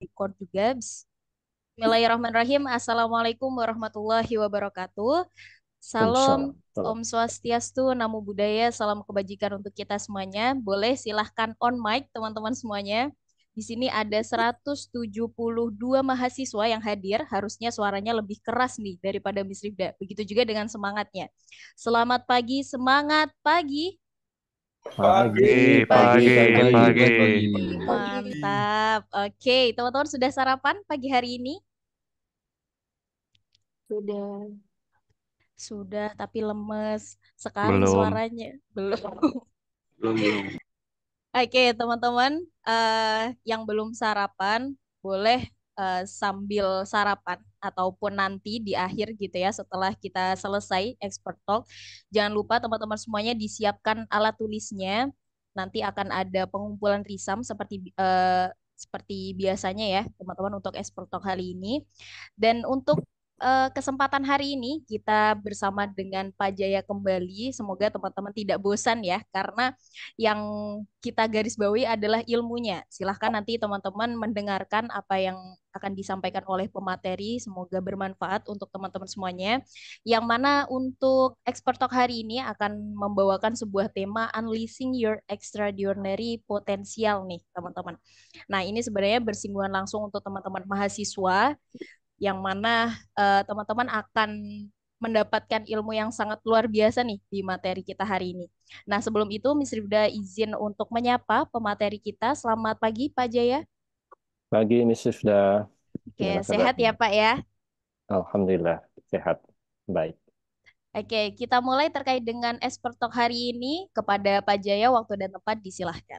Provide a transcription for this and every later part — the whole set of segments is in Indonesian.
record juga. Bismillahirrahmanirrahim. Assalamualaikum warahmatullahi wabarakatuh. Salam, Om Swastiastu, Namo Buddhaya, salam kebajikan untuk kita semuanya. Boleh silahkan on mic teman-teman semuanya. Di sini ada 172 mahasiswa yang hadir, harusnya suaranya lebih keras nih daripada Miss Rifda. Begitu juga dengan semangatnya. Selamat pagi, semangat pagi. Pagi, pagi, pagi, Mantap. Oke, teman-teman sudah sarapan pagi hari ini? Sudah. Sudah, tapi lemes sekarang belum. suaranya. Belum. Belum, Oke, Oke, teman-teman uh, yang belum sarapan, boleh uh, sambil sarapan ataupun nanti di akhir gitu ya setelah kita selesai expert talk jangan lupa teman-teman semuanya disiapkan alat tulisnya nanti akan ada pengumpulan risam seperti uh, seperti biasanya ya teman-teman untuk expert talk kali ini dan untuk eh, kesempatan hari ini kita bersama dengan Pak Jaya kembali semoga teman-teman tidak bosan ya karena yang kita garis bawahi adalah ilmunya silahkan nanti teman-teman mendengarkan apa yang akan disampaikan oleh pemateri. Semoga bermanfaat untuk teman-teman semuanya. Yang mana untuk expert talk hari ini akan membawakan sebuah tema unleashing your extraordinary potential nih, teman-teman. Nah, ini sebenarnya bersinggungan langsung untuk teman-teman mahasiswa yang mana eh, teman-teman uh, akan mendapatkan ilmu yang sangat luar biasa nih di materi kita hari ini. Nah, sebelum itu Miss Rivda izin untuk menyapa pemateri kita. Selamat pagi Pak Jaya. Pagi, Miss Sifda, Oke, sehat ya Pak ya? Alhamdulillah, sehat. Baik. Oke, kita mulai terkait dengan expert talk hari ini. Kepada Pak Jaya, waktu dan tempat disilahkan.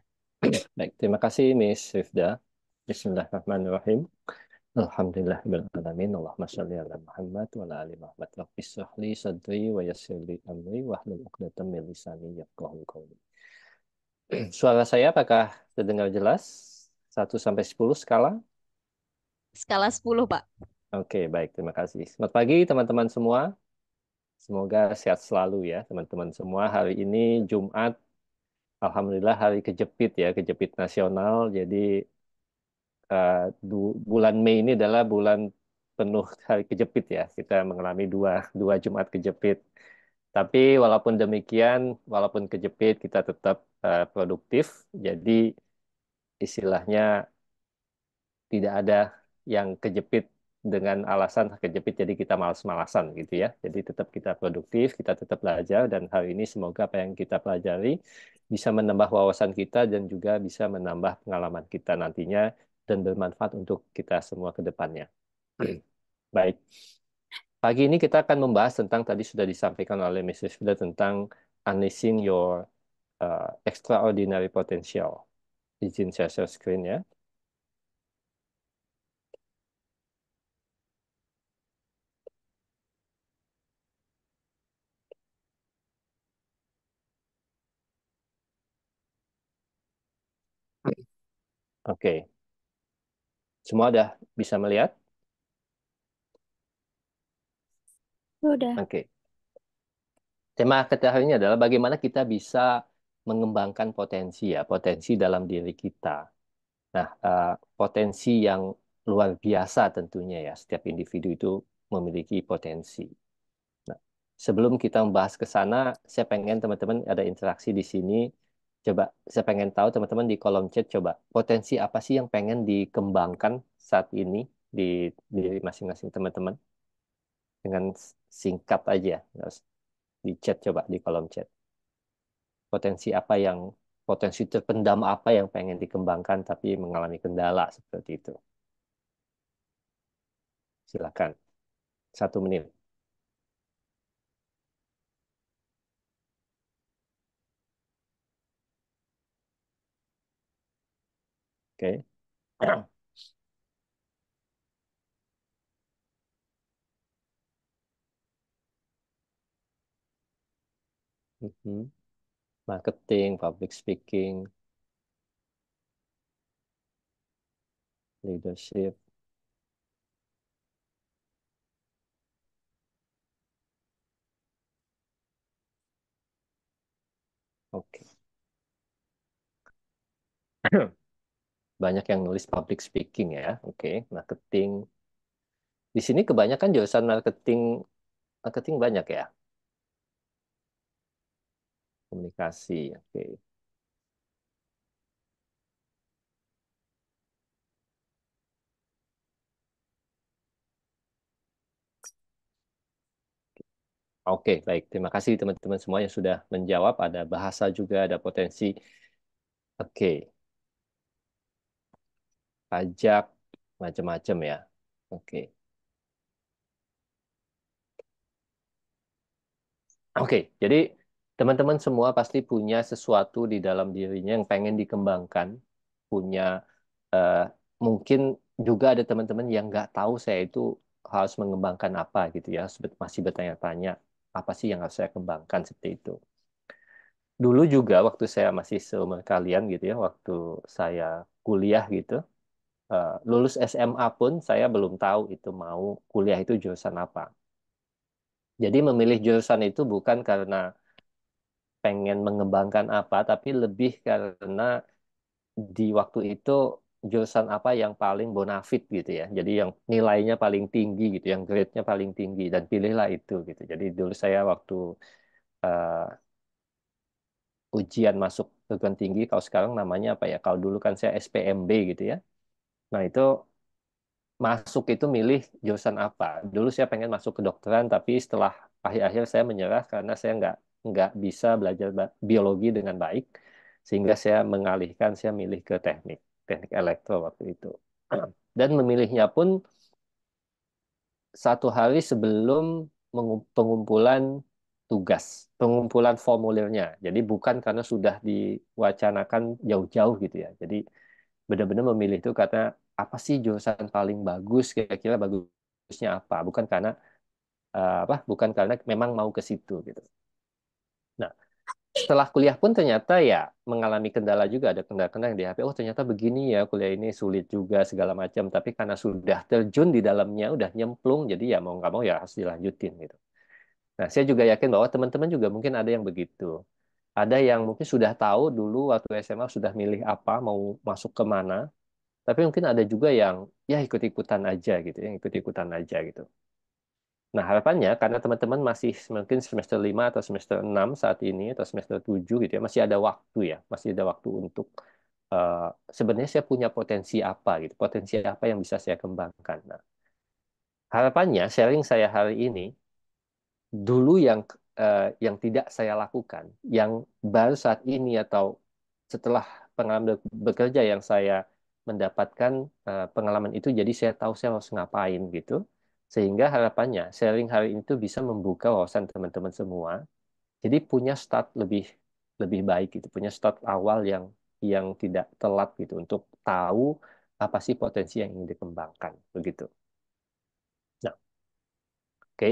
Baik, terima kasih Miss Sifda, Bismillahirrahmanirrahim. Alhamdulillah bil alamin. Allahumma shalli ala Muhammad wa ala ali Muhammad. Rabbi shrahli sadri wa yassir amri wahlul 'uqdatam min qawli. Suara saya apakah terdengar jelas? 1 sampai 10 skala? Skala 10, Pak. Oke, baik. Terima kasih. Selamat pagi teman-teman semua. Semoga sehat selalu ya teman-teman semua. Hari ini Jumat, Alhamdulillah hari kejepit ya, kejepit nasional. Jadi uh, bulan Mei ini adalah bulan penuh hari kejepit ya. Kita mengalami dua, dua Jumat kejepit. Tapi walaupun demikian, walaupun kejepit, kita tetap uh, produktif. Jadi istilahnya tidak ada yang kejepit dengan alasan kejepit jadi kita malas-malasan gitu ya. Jadi tetap kita produktif, kita tetap belajar dan hari ini semoga apa yang kita pelajari bisa menambah wawasan kita dan juga bisa menambah pengalaman kita nantinya dan bermanfaat untuk kita semua ke depannya. Hmm. Baik. Pagi ini kita akan membahas tentang tadi sudah disampaikan oleh Mrs. Fida tentang unleashing your uh, extraordinary potential izin saya share screen ya. Oke. Okay. Semua udah bisa melihat? Sudah. Oke. Okay. Tema kita adalah bagaimana kita bisa mengembangkan potensi ya, potensi dalam diri kita. Nah, eh, potensi yang luar biasa tentunya ya, setiap individu itu memiliki potensi. Nah, sebelum kita membahas ke sana, saya pengen teman-teman ada interaksi di sini. Coba saya pengen tahu teman-teman di kolom chat coba potensi apa sih yang pengen dikembangkan saat ini di diri masing-masing teman-teman dengan singkat aja, di chat coba di kolom chat potensi apa yang potensi terpendam apa yang pengen dikembangkan tapi mengalami kendala seperti itu. Silakan. Satu menit. Oke. Okay. Mm-hmm marketing, public speaking, leadership. Oke. Okay. Banyak yang nulis public speaking ya. Oke, okay. marketing. Di sini kebanyakan jurusan marketing marketing banyak ya komunikasi. Oke. Okay. Oke, okay, baik. Terima kasih teman-teman semua yang sudah menjawab. Ada bahasa juga, ada potensi. Oke. Okay. Pajak, macam-macam ya. Oke. Okay. Oke, okay, jadi teman-teman semua pasti punya sesuatu di dalam dirinya yang pengen dikembangkan, punya uh, mungkin juga ada teman-teman yang nggak tahu saya itu harus mengembangkan apa gitu ya, masih bertanya-tanya apa sih yang harus saya kembangkan seperti itu. Dulu juga waktu saya masih seumur kalian gitu ya, waktu saya kuliah gitu, uh, lulus SMA pun saya belum tahu itu mau kuliah itu jurusan apa. Jadi memilih jurusan itu bukan karena pengen mengembangkan apa, tapi lebih karena di waktu itu jurusan apa yang paling bonafit gitu ya. Jadi yang nilainya paling tinggi gitu, yang grade-nya paling tinggi dan pilihlah itu gitu. Jadi dulu saya waktu uh, ujian masuk perguruan tinggi kalau sekarang namanya apa ya? Kalau dulu kan saya SPMB gitu ya. Nah, itu masuk itu milih jurusan apa. Dulu saya pengen masuk ke dokteran, tapi setelah akhir-akhir saya menyerah karena saya nggak nggak bisa belajar biologi dengan baik, sehingga saya mengalihkan, saya milih ke teknik, teknik elektro waktu itu. Dan memilihnya pun satu hari sebelum pengumpulan tugas, pengumpulan formulirnya. Jadi bukan karena sudah diwacanakan jauh-jauh gitu ya. Jadi benar-benar memilih itu karena apa sih jurusan paling bagus kira-kira bagusnya apa bukan karena eh, apa bukan karena memang mau ke situ gitu setelah kuliah pun ternyata ya mengalami kendala juga ada kendala-kendala yang di HP oh ternyata begini ya kuliah ini sulit juga segala macam tapi karena sudah terjun di dalamnya udah nyemplung jadi ya mau nggak mau ya harus dilanjutin gitu nah saya juga yakin bahwa teman-teman juga mungkin ada yang begitu ada yang mungkin sudah tahu dulu waktu SMA sudah milih apa mau masuk kemana, tapi mungkin ada juga yang ya ikut-ikutan aja gitu ya, yang ikut-ikutan aja gitu Nah, harapannya karena teman-teman masih mungkin semester 5 atau semester 6 saat ini atau semester 7 gitu ya, masih ada waktu ya, masih ada waktu untuk uh, sebenarnya saya punya potensi apa gitu, potensi apa yang bisa saya kembangkan. Nah, harapannya sharing saya hari ini dulu yang uh, yang tidak saya lakukan, yang baru saat ini atau setelah pengalaman bekerja yang saya mendapatkan uh, pengalaman itu jadi saya tahu saya harus ngapain gitu sehingga harapannya sharing hari ini tuh bisa membuka wawasan teman-teman semua. Jadi punya start lebih lebih baik gitu, punya start awal yang yang tidak telat gitu untuk tahu apa sih potensi yang ingin dikembangkan begitu. Nah, oke. Okay.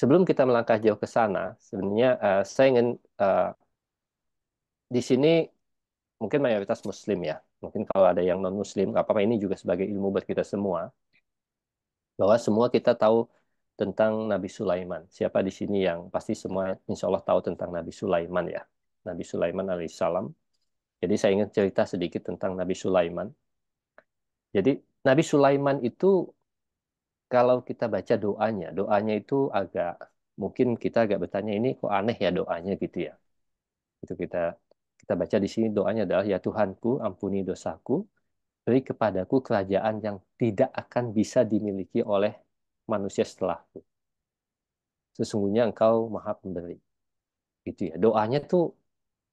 Sebelum kita melangkah jauh ke sana, sebenarnya uh, saya ingin uh, di sini mungkin mayoritas Muslim ya, mungkin kalau ada yang non Muslim, apa-apa ini juga sebagai ilmu buat kita semua bahwa semua kita tahu tentang Nabi Sulaiman. Siapa di sini yang pasti semua insya Allah tahu tentang Nabi Sulaiman ya. Nabi Sulaiman alaihissalam. Jadi saya ingin cerita sedikit tentang Nabi Sulaiman. Jadi Nabi Sulaiman itu kalau kita baca doanya, doanya itu agak mungkin kita agak bertanya ini kok aneh ya doanya gitu ya. Itu kita kita baca di sini doanya adalah ya Tuhanku ampuni dosaku beri kepadaku kerajaan yang tidak akan bisa dimiliki oleh manusia setelahku. Sesungguhnya engkau maha pemberi. Gitu ya. Doanya tuh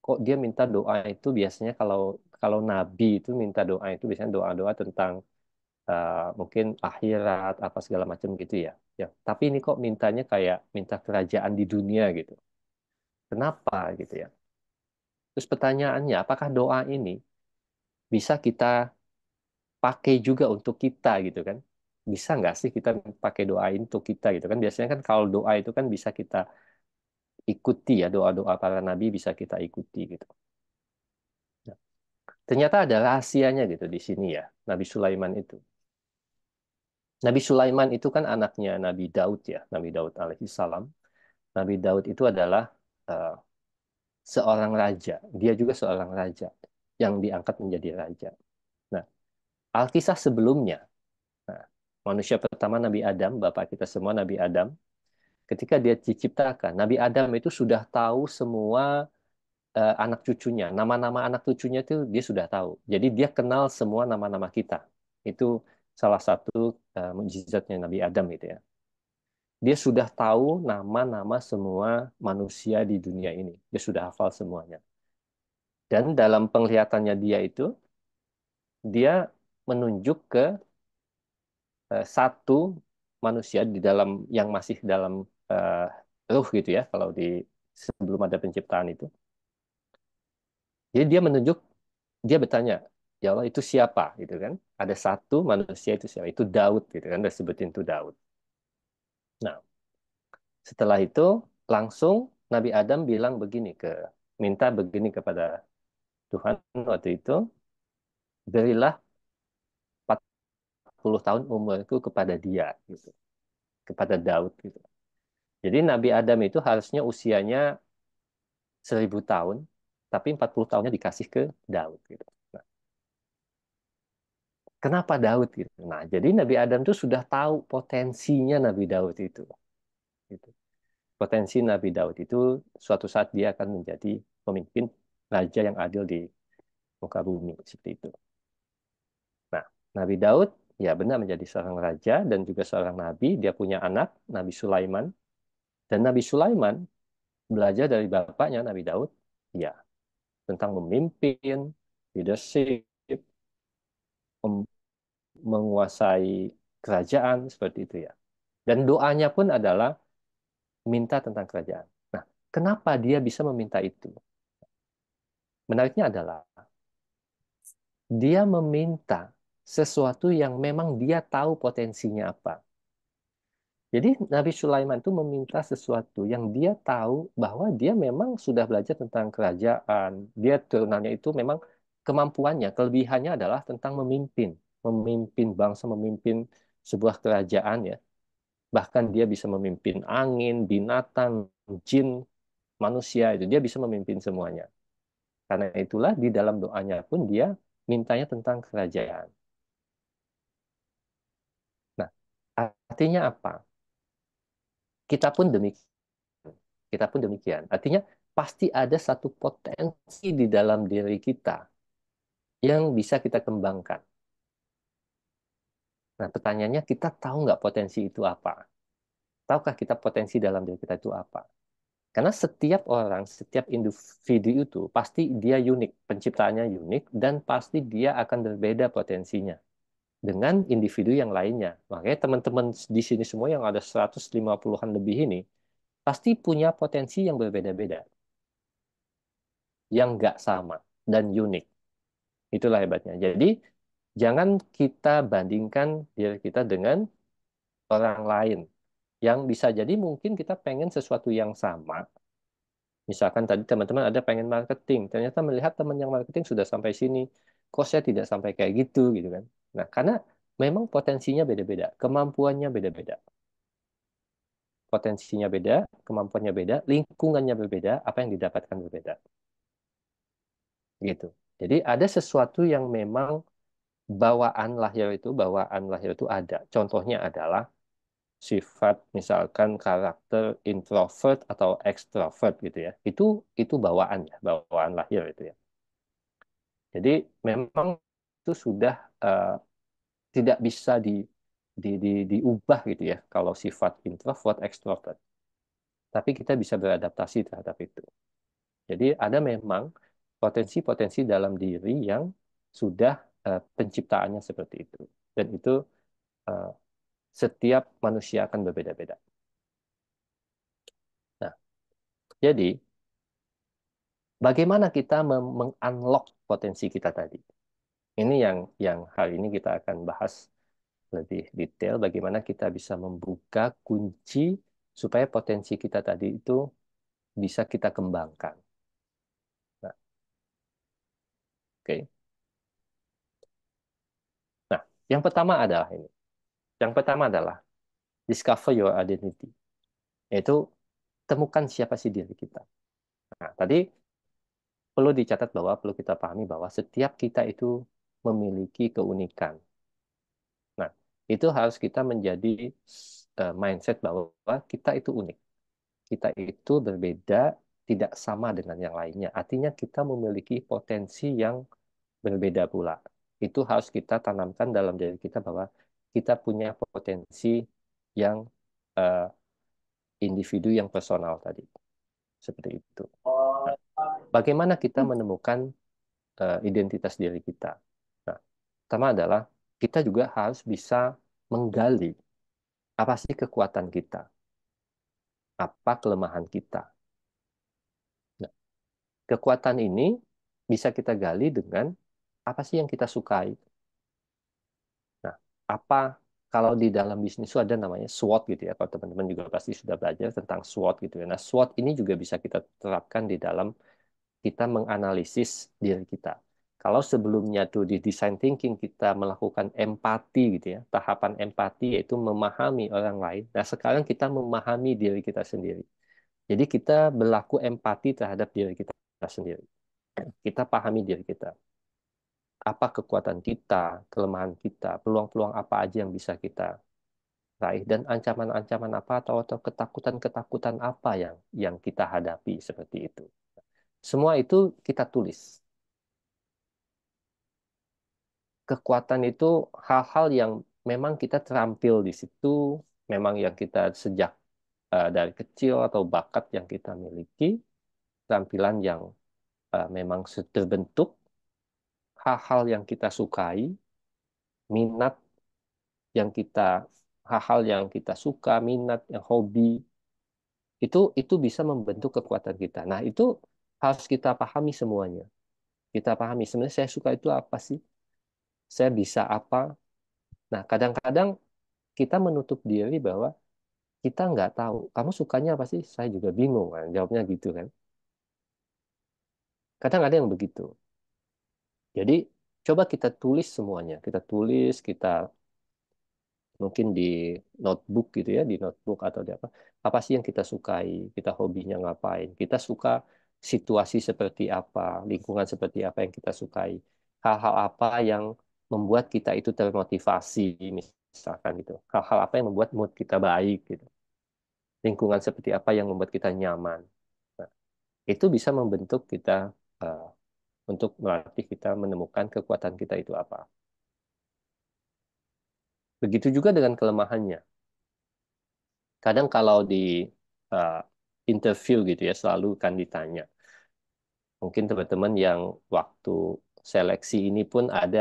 kok dia minta doa itu biasanya kalau kalau nabi itu minta doa itu biasanya doa-doa tentang uh, mungkin akhirat apa segala macam gitu ya. Ya, tapi ini kok mintanya kayak minta kerajaan di dunia gitu. Kenapa gitu ya? Terus pertanyaannya, apakah doa ini bisa kita pakai juga untuk kita gitu kan bisa nggak sih kita pakai doa untuk kita gitu kan biasanya kan kalau doa itu kan bisa kita ikuti ya doa-doa para nabi bisa kita ikuti gitu nah, ternyata ada rahasianya gitu di sini ya Nabi Sulaiman itu Nabi Sulaiman itu kan anaknya Nabi Daud ya Nabi Daud alaihissalam Nabi Daud itu adalah uh, seorang raja dia juga seorang raja yang diangkat menjadi raja Alkisah sebelumnya, nah, manusia pertama Nabi Adam, bapak kita semua Nabi Adam, ketika dia diciptakan, Nabi Adam itu sudah tahu semua uh, anak cucunya, nama-nama anak cucunya itu dia sudah tahu. Jadi dia kenal semua nama-nama kita. Itu salah satu uh, mujizatnya Nabi Adam gitu ya. Dia sudah tahu nama-nama semua manusia di dunia ini. Dia sudah hafal semuanya. Dan dalam penglihatannya dia itu, dia menunjuk ke eh, satu manusia di dalam yang masih dalam uh, ruh gitu ya kalau di sebelum ada penciptaan itu. Jadi dia menunjuk dia bertanya, ya Allah itu siapa gitu kan? Ada satu manusia itu siapa? Itu Daud gitu kan? disebutin sebutin itu Daud. Nah, setelah itu langsung Nabi Adam bilang begini ke minta begini kepada Tuhan waktu itu, berilah tahun umurku kepada dia gitu. Kepada Daud gitu. Jadi Nabi Adam itu harusnya usianya 1000 tahun, tapi 40 tahunnya dikasih ke Daud gitu. Nah, kenapa Daud gitu? Nah, jadi Nabi Adam itu sudah tahu potensinya Nabi Daud itu. Gitu. Potensi Nabi Daud itu suatu saat dia akan menjadi pemimpin raja yang adil di muka bumi seperti itu. Nah, Nabi Daud ya benar menjadi seorang raja dan juga seorang nabi. Dia punya anak, Nabi Sulaiman. Dan Nabi Sulaiman belajar dari bapaknya, Nabi Daud, ya, tentang memimpin, leadership, menguasai kerajaan, seperti itu ya. Dan doanya pun adalah minta tentang kerajaan. Nah, kenapa dia bisa meminta itu? Menariknya adalah, dia meminta sesuatu yang memang dia tahu potensinya apa. Jadi Nabi Sulaiman itu meminta sesuatu yang dia tahu bahwa dia memang sudah belajar tentang kerajaan. Dia turunannya itu memang kemampuannya, kelebihannya adalah tentang memimpin, memimpin bangsa, memimpin sebuah kerajaan ya. Bahkan dia bisa memimpin angin, binatang, jin, manusia itu dia bisa memimpin semuanya. Karena itulah di dalam doanya pun dia mintanya tentang kerajaan. Artinya apa? Kita pun demikian. Kita pun demikian. Artinya pasti ada satu potensi di dalam diri kita yang bisa kita kembangkan. Nah, pertanyaannya kita tahu nggak potensi itu apa? Tahukah kita potensi dalam diri kita itu apa? Karena setiap orang, setiap individu itu pasti dia unik, penciptaannya unik, dan pasti dia akan berbeda potensinya dengan individu yang lainnya. Makanya teman-teman di sini semua yang ada 150-an lebih ini, pasti punya potensi yang berbeda-beda. Yang nggak sama dan unik. Itulah hebatnya. Jadi, jangan kita bandingkan diri kita dengan orang lain. Yang bisa jadi mungkin kita pengen sesuatu yang sama, Misalkan tadi teman-teman ada pengen marketing, ternyata melihat teman yang marketing sudah sampai sini, cost-nya tidak sampai kayak gitu gitu kan. Nah, karena memang potensinya beda-beda, kemampuannya beda-beda. Potensinya beda, kemampuannya beda, lingkungannya berbeda, apa yang didapatkan berbeda. Gitu. Jadi ada sesuatu yang memang bawaan lahir itu, bawaan lahir itu ada. Contohnya adalah sifat misalkan karakter introvert atau extrovert gitu ya. Itu itu bawaan ya, bawaan lahir itu ya. Jadi memang itu sudah uh, tidak bisa di, di, di, diubah gitu ya kalau sifat introvert extrovert. Tapi kita bisa beradaptasi terhadap itu. Jadi ada memang potensi-potensi dalam diri yang sudah uh, penciptaannya seperti itu. Dan itu uh, setiap manusia akan berbeda-beda. Nah, jadi bagaimana kita mengunlock potensi kita tadi? Ini yang yang hari ini kita akan bahas lebih detail bagaimana kita bisa membuka kunci supaya potensi kita tadi itu bisa kita kembangkan. Nah. Oke. Okay. Nah, yang pertama adalah ini. Yang pertama adalah discover your identity. Yaitu temukan siapa sih diri kita. Nah, tadi perlu dicatat bahwa perlu kita pahami bahwa setiap kita itu memiliki keunikan. Nah, itu harus kita menjadi e, mindset bahwa kita itu unik. Kita itu berbeda, tidak sama dengan yang lainnya. Artinya kita memiliki potensi yang berbeda pula. Itu harus kita tanamkan dalam diri kita bahwa kita punya potensi yang uh, individu yang personal tadi. Seperti itu. Nah, bagaimana kita menemukan uh, identitas diri kita? Pertama adalah kita juga harus bisa menggali apa sih kekuatan kita, apa kelemahan kita. Nah, kekuatan ini bisa kita gali dengan apa sih yang kita sukai. Nah, apa kalau di dalam bisnis itu ada namanya SWOT gitu ya. Kalau teman-teman juga pasti sudah belajar tentang SWOT gitu ya. Nah, SWOT ini juga bisa kita terapkan di dalam kita menganalisis diri kita. Kalau sebelumnya tuh di design thinking kita melakukan empati gitu ya, tahapan empati yaitu memahami orang lain. Nah sekarang kita memahami diri kita sendiri. Jadi kita berlaku empati terhadap diri kita sendiri. Kita pahami diri kita. Apa kekuatan kita, kelemahan kita, peluang-peluang apa aja yang bisa kita raih dan ancaman-ancaman apa atau atau ketakutan-ketakutan apa yang yang kita hadapi seperti itu. Semua itu kita tulis kekuatan itu hal-hal yang memang kita terampil di situ, memang yang kita sejak uh, dari kecil atau bakat yang kita miliki, tampilan yang uh, memang terbentuk, hal-hal yang kita sukai, minat yang kita hal-hal yang kita suka, minat, yang hobi itu itu bisa membentuk kekuatan kita. Nah, itu harus kita pahami semuanya. Kita pahami sebenarnya saya suka itu apa sih? saya bisa apa. Nah, kadang-kadang kita menutup diri bahwa kita nggak tahu. Kamu sukanya apa sih? Saya juga bingung kan. Jawabnya gitu kan. Kadang ada yang begitu. Jadi coba kita tulis semuanya. Kita tulis, kita mungkin di notebook gitu ya, di notebook atau di apa. Apa sih yang kita sukai? Kita hobinya ngapain? Kita suka situasi seperti apa, lingkungan seperti apa yang kita sukai. Hal-hal apa yang membuat kita itu termotivasi misalkan gitu hal-hal apa yang membuat mood kita baik gitu lingkungan seperti apa yang membuat kita nyaman nah, itu bisa membentuk kita uh, untuk melatih kita menemukan kekuatan kita itu apa begitu juga dengan kelemahannya kadang kalau di uh, interview gitu ya selalu kan ditanya mungkin teman-teman yang waktu seleksi ini pun ada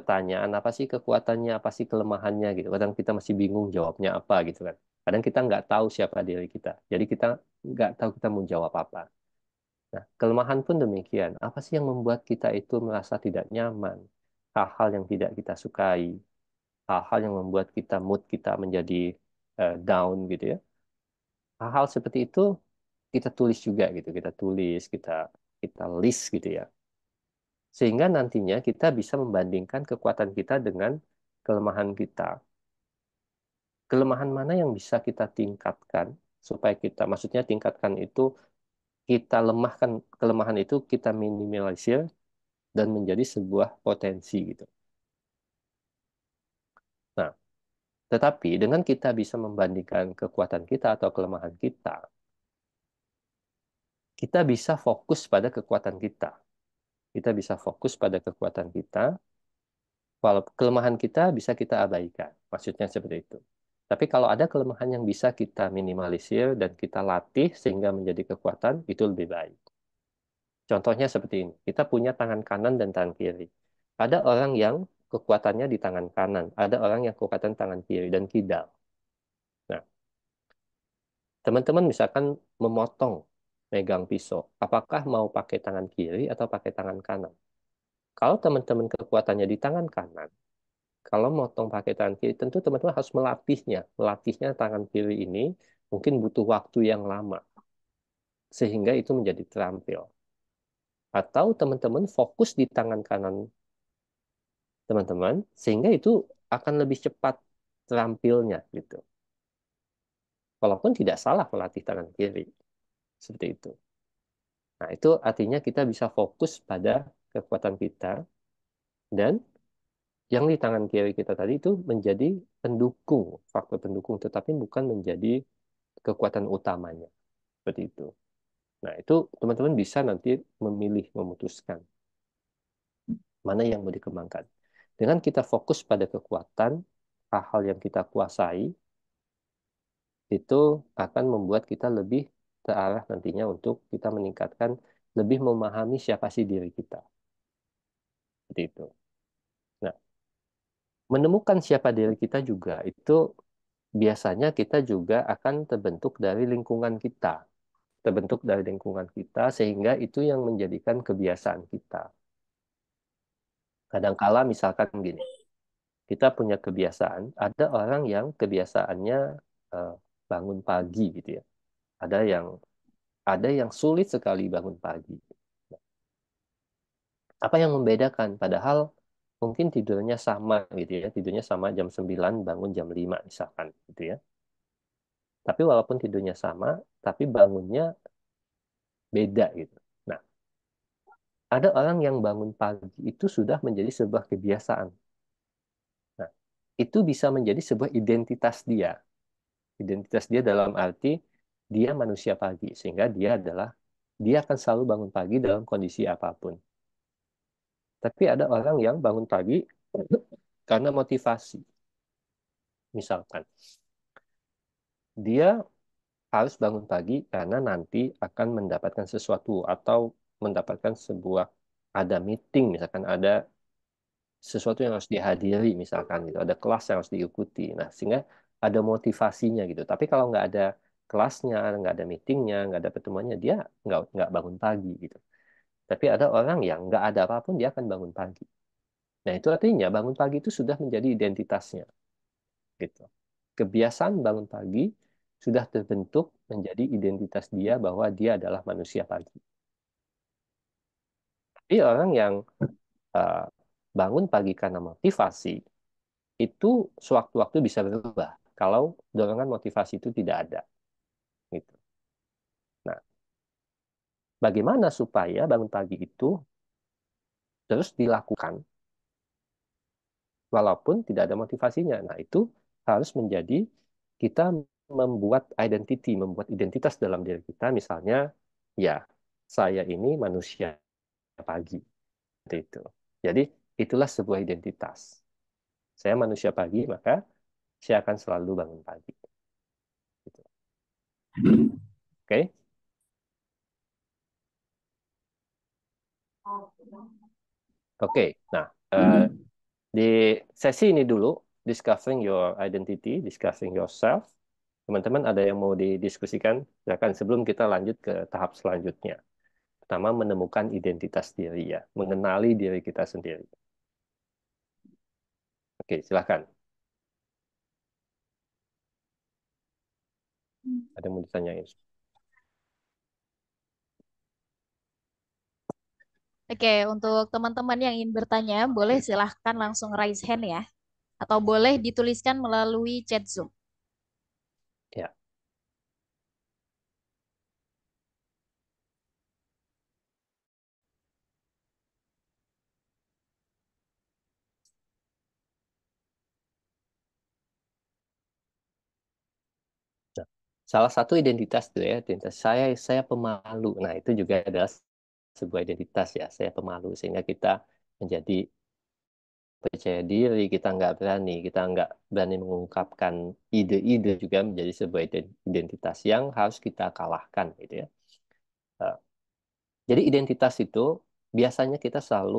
pertanyaan apa sih kekuatannya, apa sih kelemahannya gitu. Kadang kita masih bingung jawabnya apa gitu kan. Kadang kita nggak tahu siapa diri kita. Jadi kita nggak tahu kita mau jawab apa. Nah, kelemahan pun demikian. Apa sih yang membuat kita itu merasa tidak nyaman? Hal-hal yang tidak kita sukai. Hal-hal yang membuat kita mood kita menjadi uh, down gitu ya. Hal-hal seperti itu kita tulis juga gitu. Kita tulis, kita kita list gitu ya sehingga nantinya kita bisa membandingkan kekuatan kita dengan kelemahan kita. Kelemahan mana yang bisa kita tingkatkan supaya kita, maksudnya tingkatkan itu kita lemahkan kelemahan itu kita minimalisir dan menjadi sebuah potensi gitu. Nah, tetapi dengan kita bisa membandingkan kekuatan kita atau kelemahan kita, kita bisa fokus pada kekuatan kita. Kita bisa fokus pada kekuatan kita, walau kelemahan kita bisa kita abaikan. Maksudnya seperti itu. Tapi kalau ada kelemahan yang bisa kita minimalisir dan kita latih sehingga menjadi kekuatan, itu lebih baik. Contohnya seperti ini. Kita punya tangan kanan dan tangan kiri. Ada orang yang kekuatannya di tangan kanan, ada orang yang kekuatan tangan kiri dan kidal. Nah, teman-teman misalkan memotong megang pisau, apakah mau pakai tangan kiri atau pakai tangan kanan? Kalau teman-teman kekuatannya di tangan kanan, kalau motong pakai tangan kiri, tentu teman-teman harus melatihnya. Melatihnya tangan kiri ini mungkin butuh waktu yang lama, sehingga itu menjadi terampil. Atau teman-teman fokus di tangan kanan teman-teman, sehingga itu akan lebih cepat terampilnya gitu. Walaupun tidak salah melatih tangan kiri. Seperti itu. Nah, itu artinya kita bisa fokus pada kekuatan kita dan yang di tangan kiri kita tadi itu menjadi pendukung, faktor pendukung, tetapi bukan menjadi kekuatan utamanya. Seperti itu. Nah, itu teman-teman bisa nanti memilih, memutuskan mana yang mau dikembangkan. Dengan kita fokus pada kekuatan, hal-hal yang kita kuasai, itu akan membuat kita lebih arah nantinya untuk kita meningkatkan lebih memahami siapa sih diri kita. Seperti itu. Nah, menemukan siapa diri kita juga itu biasanya kita juga akan terbentuk dari lingkungan kita. Terbentuk dari lingkungan kita sehingga itu yang menjadikan kebiasaan kita. Kadangkala misalkan gini, kita punya kebiasaan, ada orang yang kebiasaannya eh, bangun pagi gitu ya. Ada yang ada yang sulit sekali bangun pagi. Apa yang membedakan? Padahal mungkin tidurnya sama gitu ya. Tidurnya sama jam 9 bangun jam 5 misalkan gitu ya. Tapi walaupun tidurnya sama, tapi bangunnya beda gitu. Nah, ada orang yang bangun pagi itu sudah menjadi sebuah kebiasaan. Nah, itu bisa menjadi sebuah identitas dia. Identitas dia dalam arti dia manusia pagi sehingga dia adalah dia akan selalu bangun pagi dalam kondisi apapun. Tapi ada orang yang bangun pagi karena motivasi. Misalkan dia harus bangun pagi karena nanti akan mendapatkan sesuatu atau mendapatkan sebuah ada meeting misalkan ada sesuatu yang harus dihadiri misalkan gitu ada kelas yang harus diikuti nah sehingga ada motivasinya gitu tapi kalau nggak ada kelasnya, nggak ada meetingnya, nggak ada pertemuannya, dia nggak nggak bangun pagi gitu. Tapi ada orang yang nggak ada apapun dia akan bangun pagi. Nah itu artinya bangun pagi itu sudah menjadi identitasnya, gitu. Kebiasaan bangun pagi sudah terbentuk menjadi identitas dia bahwa dia adalah manusia pagi. Tapi orang yang uh, bangun pagi karena motivasi itu sewaktu-waktu bisa berubah kalau dorongan motivasi itu tidak ada. Gitu. Nah, bagaimana supaya bangun pagi itu terus dilakukan walaupun tidak ada motivasinya. Nah, itu harus menjadi kita membuat identity, membuat identitas dalam diri kita misalnya ya, saya ini manusia pagi. itu. Jadi, itulah sebuah identitas. Saya manusia pagi, maka saya akan selalu bangun pagi. Oke. Okay. Oke, okay. nah uh, di sesi ini dulu discussing your identity, discussing yourself. Teman-teman ada yang mau didiskusikan? Silakan sebelum kita lanjut ke tahap selanjutnya. Pertama menemukan identitas diri ya, mengenali diri kita sendiri. Oke, okay, silakan. ada yang mau ditanyain Oke, untuk teman-teman yang ingin bertanya, boleh silahkan langsung raise hand ya. Atau boleh dituliskan melalui chat Zoom. salah satu identitas tuh ya identitas saya saya pemalu nah itu juga adalah sebuah identitas ya saya pemalu sehingga kita menjadi percaya diri kita nggak berani kita nggak berani mengungkapkan ide-ide juga menjadi sebuah identitas yang harus kita kalahkan gitu ya eh, jadi identitas itu biasanya kita selalu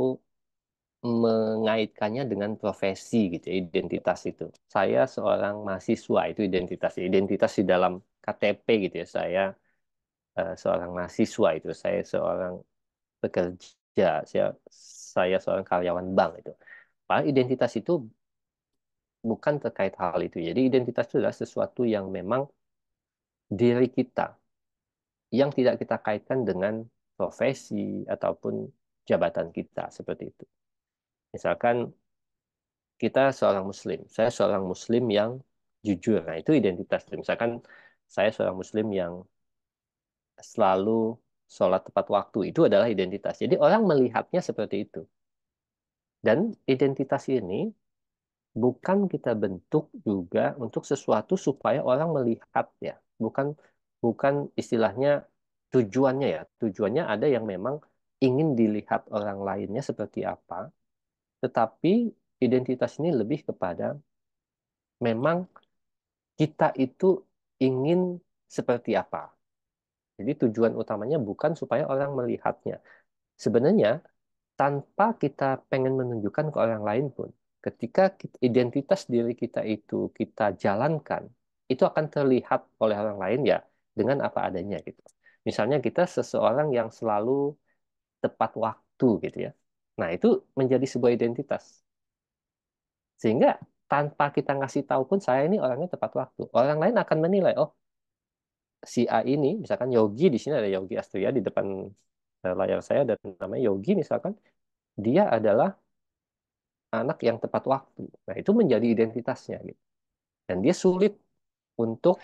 mengaitkannya dengan profesi gitu ya, identitas itu. Saya seorang mahasiswa itu identitas, identitas di dalam KTP gitu ya saya uh, seorang mahasiswa itu saya seorang pekerja saya saya seorang karyawan bank itu padahal identitas itu bukan terkait hal itu jadi identitas itu adalah sesuatu yang memang diri kita yang tidak kita kaitkan dengan profesi ataupun jabatan kita seperti itu misalkan kita seorang muslim saya seorang muslim yang jujur nah itu identitas misalkan saya seorang muslim yang selalu sholat tepat waktu. Itu adalah identitas. Jadi orang melihatnya seperti itu. Dan identitas ini bukan kita bentuk juga untuk sesuatu supaya orang melihat ya. Bukan bukan istilahnya tujuannya ya. Tujuannya ada yang memang ingin dilihat orang lainnya seperti apa. Tetapi identitas ini lebih kepada memang kita itu ingin seperti apa. Jadi tujuan utamanya bukan supaya orang melihatnya. Sebenarnya tanpa kita pengen menunjukkan ke orang lain pun, ketika identitas diri kita itu kita jalankan, itu akan terlihat oleh orang lain ya dengan apa adanya gitu. Misalnya kita seseorang yang selalu tepat waktu gitu ya. Nah, itu menjadi sebuah identitas. Sehingga tanpa kita ngasih tahu pun saya ini orangnya tepat waktu. Orang lain akan menilai, oh si A ini, misalkan Yogi di sini ada Yogi Astria di depan eh, layar saya dan namanya Yogi misalkan, dia adalah anak yang tepat waktu. Nah itu menjadi identitasnya gitu. Dan dia sulit untuk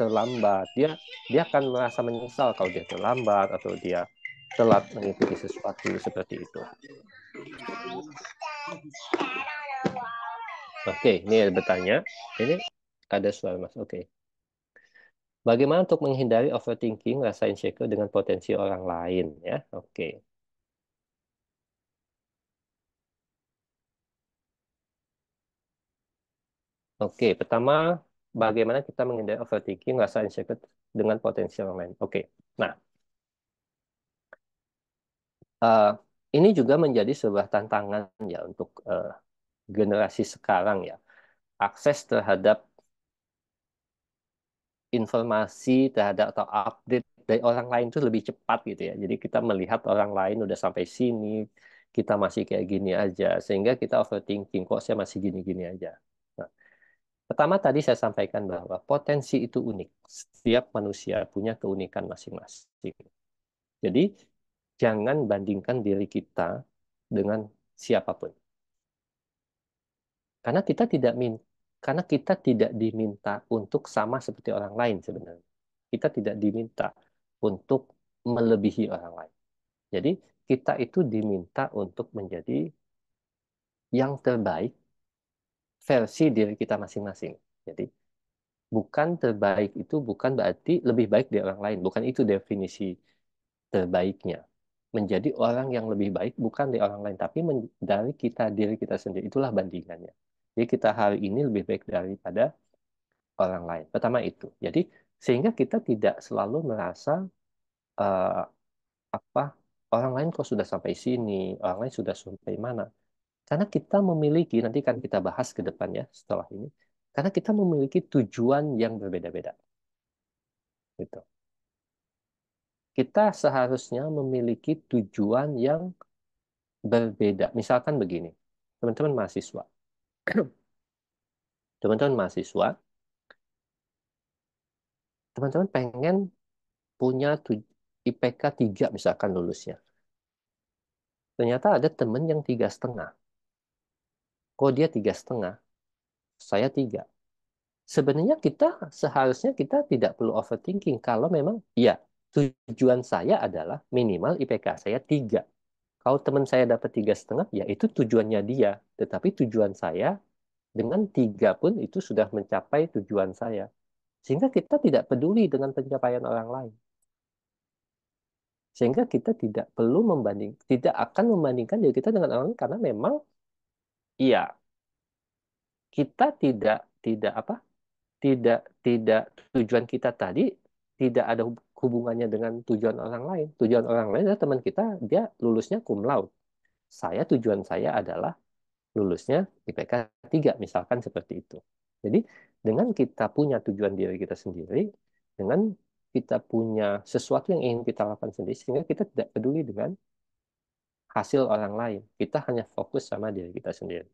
terlambat. Dia dia akan merasa menyesal kalau dia terlambat atau dia telat mengikuti sesuatu seperti itu. Oke, okay, ini ada bertanya. Ini ada suara mas. Oke. Okay. Bagaimana untuk menghindari overthinking, rasa insecure dengan potensi orang lain, ya? Oke. Okay. Oke, okay, pertama bagaimana kita menghindari overthinking, rasa insecure dengan potensi orang lain. Oke, okay. nah uh, ini juga menjadi sebuah tantangan ya untuk uh, generasi sekarang ya akses terhadap informasi terhadap atau update dari orang lain itu lebih cepat gitu ya. Jadi kita melihat orang lain udah sampai sini, kita masih kayak gini aja, sehingga kita overthinking kok saya masih gini-gini aja. Nah, pertama tadi saya sampaikan bahwa potensi itu unik. Setiap manusia punya keunikan masing-masing. Jadi jangan bandingkan diri kita dengan siapapun. Karena kita tidak min karena kita tidak diminta untuk sama seperti orang lain sebenarnya. Kita tidak diminta untuk melebihi orang lain. Jadi kita itu diminta untuk menjadi yang terbaik versi diri kita masing-masing. Jadi bukan terbaik itu bukan berarti lebih baik dari orang lain. Bukan itu definisi terbaiknya. Menjadi orang yang lebih baik bukan dari orang lain, tapi dari kita diri kita sendiri. Itulah bandingannya. Jadi kita hari ini lebih baik daripada orang lain. Pertama itu. Jadi sehingga kita tidak selalu merasa uh, apa orang lain kok sudah sampai sini, orang lain sudah sampai mana. Karena kita memiliki nanti kan kita bahas ke ya setelah ini. Karena kita memiliki tujuan yang berbeda-beda. Gitu. Kita seharusnya memiliki tujuan yang berbeda. Misalkan begini, teman-teman mahasiswa, teman-teman mahasiswa, teman-teman pengen punya IPK 3 misalkan lulusnya. Ternyata ada teman yang tiga setengah. Kok dia tiga setengah? Saya tiga. Sebenarnya kita seharusnya kita tidak perlu overthinking kalau memang ya tujuan saya adalah minimal IPK saya tiga. Kalau teman saya dapat tiga setengah, ya itu tujuannya dia. Tetapi tujuan saya dengan tiga pun itu sudah mencapai tujuan saya. Sehingga kita tidak peduli dengan pencapaian orang lain. Sehingga kita tidak perlu membanding, tidak akan membandingkan diri kita dengan orang lain karena memang iya kita tidak tidak apa tidak tidak tujuan kita tadi tidak ada hubungannya dengan tujuan orang lain. Tujuan orang lain adalah teman kita, dia lulusnya cum laude. Saya tujuan saya adalah lulusnya IPK 3 misalkan seperti itu. Jadi dengan kita punya tujuan diri kita sendiri, dengan kita punya sesuatu yang ingin kita lakukan sendiri sehingga kita tidak peduli dengan hasil orang lain. Kita hanya fokus sama diri kita sendiri.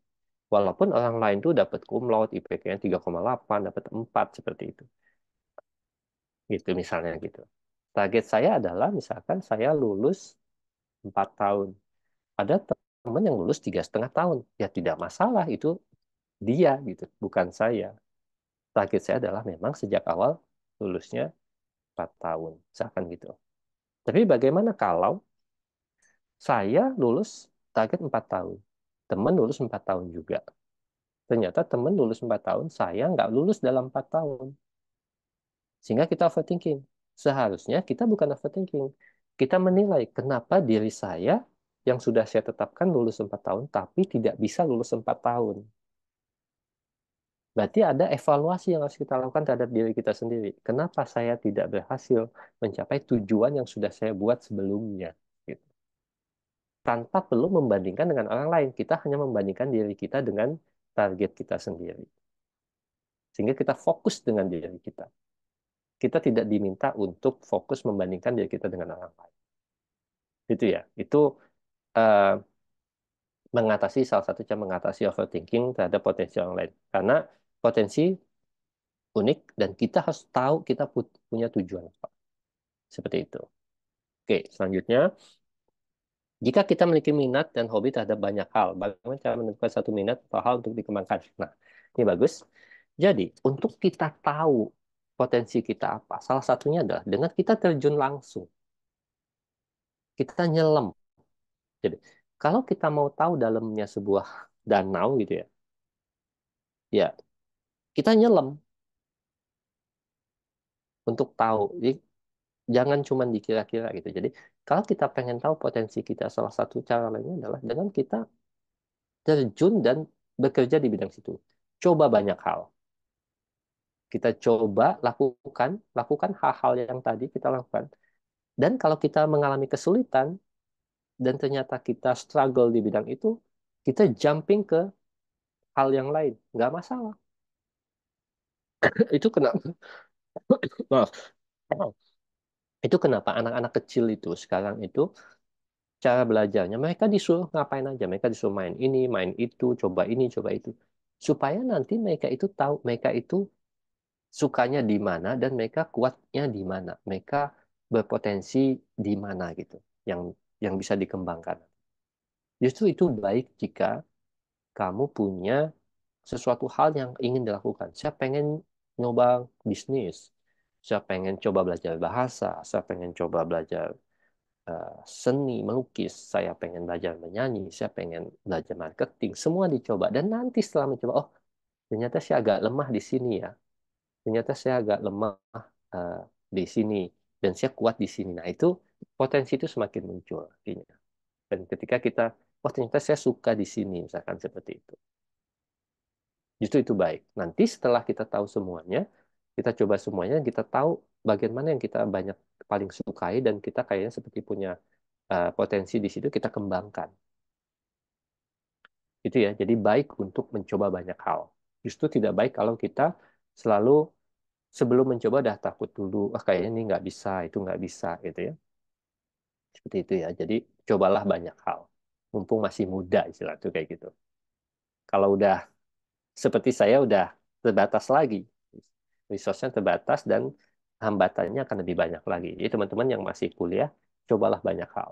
Walaupun orang lain itu dapat cum laude, IPK-nya 3,8, dapat 4 seperti itu. Gitu misalnya gitu. Target saya adalah misalkan saya lulus 4 tahun. Ada teman yang lulus tiga setengah tahun ya tidak masalah itu dia gitu bukan saya target saya adalah memang sejak awal lulusnya empat tahun seakan gitu tapi bagaimana kalau saya lulus target empat tahun teman lulus empat tahun juga ternyata teman lulus empat tahun saya nggak lulus dalam empat tahun sehingga kita overthinking seharusnya kita bukan overthinking kita menilai kenapa diri saya yang sudah saya tetapkan lulus 4 tahun, tapi tidak bisa lulus 4 tahun. Berarti ada evaluasi yang harus kita lakukan terhadap diri kita sendiri. Kenapa saya tidak berhasil mencapai tujuan yang sudah saya buat sebelumnya? Gitu. Tanpa perlu membandingkan dengan orang lain. Kita hanya membandingkan diri kita dengan target kita sendiri. Sehingga kita fokus dengan diri kita. Kita tidak diminta untuk fokus membandingkan diri kita dengan orang lain. Itu ya, itu Eh, mengatasi salah satu cara mengatasi overthinking terhadap potensi orang lain karena potensi unik dan kita harus tahu kita punya tujuan apa seperti itu oke selanjutnya jika kita memiliki minat dan hobi terhadap banyak hal bagaimana cara menentukan satu minat atau hal untuk dikembangkan nah ini bagus jadi untuk kita tahu potensi kita apa salah satunya adalah dengan kita terjun langsung kita nyelam jadi, kalau kita mau tahu dalamnya sebuah danau gitu ya, ya kita nyelam untuk tahu. Jadi, jangan cuma dikira-kira gitu. Jadi, kalau kita pengen tahu potensi kita, salah satu cara lainnya adalah dengan kita terjun dan bekerja di bidang situ. Coba banyak hal kita coba lakukan lakukan hal-hal yang tadi kita lakukan dan kalau kita mengalami kesulitan dan ternyata kita struggle di bidang itu, kita jumping ke hal yang lain, nggak masalah. itu kenapa? Maaf. Itu kenapa anak-anak kecil itu sekarang itu cara belajarnya mereka disuruh ngapain aja, mereka disuruh main ini, main itu, coba ini, coba itu, supaya nanti mereka itu tahu mereka itu sukanya di mana dan mereka kuatnya di mana, mereka berpotensi di mana gitu. Yang yang bisa dikembangkan. Justru itu baik jika kamu punya sesuatu hal yang ingin dilakukan. Saya pengen nyoba bisnis, saya pengen coba belajar bahasa, saya pengen coba belajar eh, seni melukis, saya pengen belajar menyanyi, saya pengen belajar marketing, semua dicoba. Dan nanti setelah mencoba, oh ternyata saya agak lemah di sini ya, ternyata saya agak lemah uh, di sini dan saya kuat di sini. Nah itu potensi itu semakin muncul artinya. Dan ketika kita, oh ternyata saya suka di sini, misalkan seperti itu. Justru itu baik. Nanti setelah kita tahu semuanya, kita coba semuanya, kita tahu bagian mana yang kita banyak paling sukai dan kita kayaknya seperti punya uh, potensi di situ kita kembangkan. Itu ya. Jadi baik untuk mencoba banyak hal. Justru tidak baik kalau kita selalu sebelum mencoba dah takut dulu, ah kayaknya ini nggak bisa, itu nggak bisa, gitu ya seperti itu ya. Jadi cobalah banyak hal, mumpung masih muda istilah itu kayak gitu. Kalau udah seperti saya udah terbatas lagi, resource-nya terbatas dan hambatannya akan lebih banyak lagi. Jadi teman-teman yang masih kuliah, cobalah banyak hal.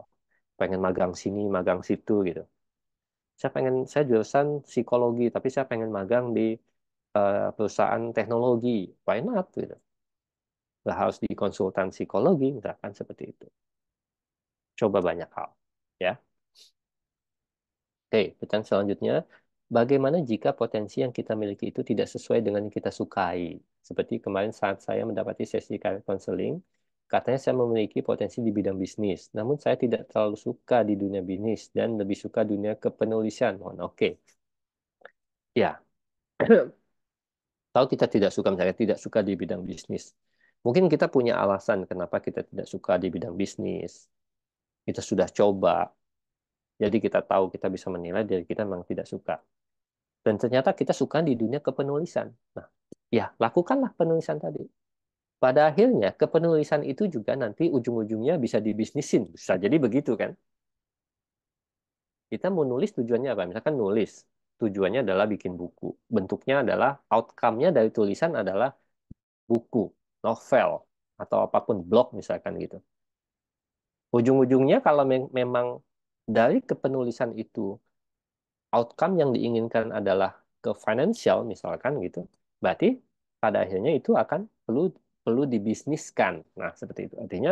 Pengen magang sini, magang situ gitu. Saya pengen, saya jurusan psikologi, tapi saya pengen magang di uh, perusahaan teknologi. Why not? Gitu. Nggak harus di konsultan psikologi, misalkan seperti itu coba banyak hal. Ya. Oke, pertanyaan selanjutnya. Bagaimana jika potensi yang kita miliki itu tidak sesuai dengan yang kita sukai? Seperti kemarin saat saya mendapati sesi karir counseling, katanya saya memiliki potensi di bidang bisnis, namun saya tidak terlalu suka di dunia bisnis dan lebih suka dunia kepenulisan. Mohon oke. Ya. Kalau kita tidak suka, misalnya tidak suka di bidang bisnis, mungkin kita punya alasan kenapa kita tidak suka di bidang bisnis kita sudah coba, jadi kita tahu kita bisa menilai dari kita memang tidak suka. Dan ternyata kita suka di dunia kepenulisan. Nah, ya lakukanlah penulisan tadi. Pada akhirnya kepenulisan itu juga nanti ujung-ujungnya bisa dibisnisin. Bisa jadi begitu kan? Kita mau nulis tujuannya apa? Misalkan nulis. Tujuannya adalah bikin buku. Bentuknya adalah, outcome-nya dari tulisan adalah buku, novel, atau apapun blog misalkan gitu. Ujung-ujungnya kalau me memang dari kepenulisan itu outcome yang diinginkan adalah ke financial misalkan gitu, berarti pada akhirnya itu akan perlu perlu dibisniskan. Nah, seperti itu. Artinya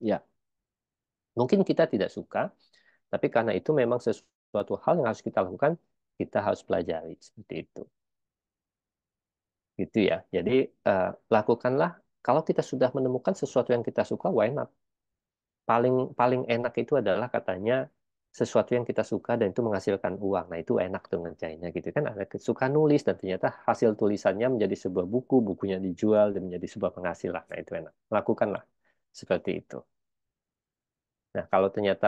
ya mungkin kita tidak suka, tapi karena itu memang sesuatu hal yang harus kita lakukan, kita harus pelajari seperti itu. Gitu ya. Jadi uh, lakukanlah kalau kita sudah menemukan sesuatu yang kita suka, why not? paling paling enak itu adalah katanya sesuatu yang kita suka dan itu menghasilkan uang. Nah, itu enak tuh ngerjainnya gitu kan. Ada suka nulis dan ternyata hasil tulisannya menjadi sebuah buku, bukunya dijual dan menjadi sebuah penghasilan. Nah, itu enak. Lakukanlah seperti itu. Nah, kalau ternyata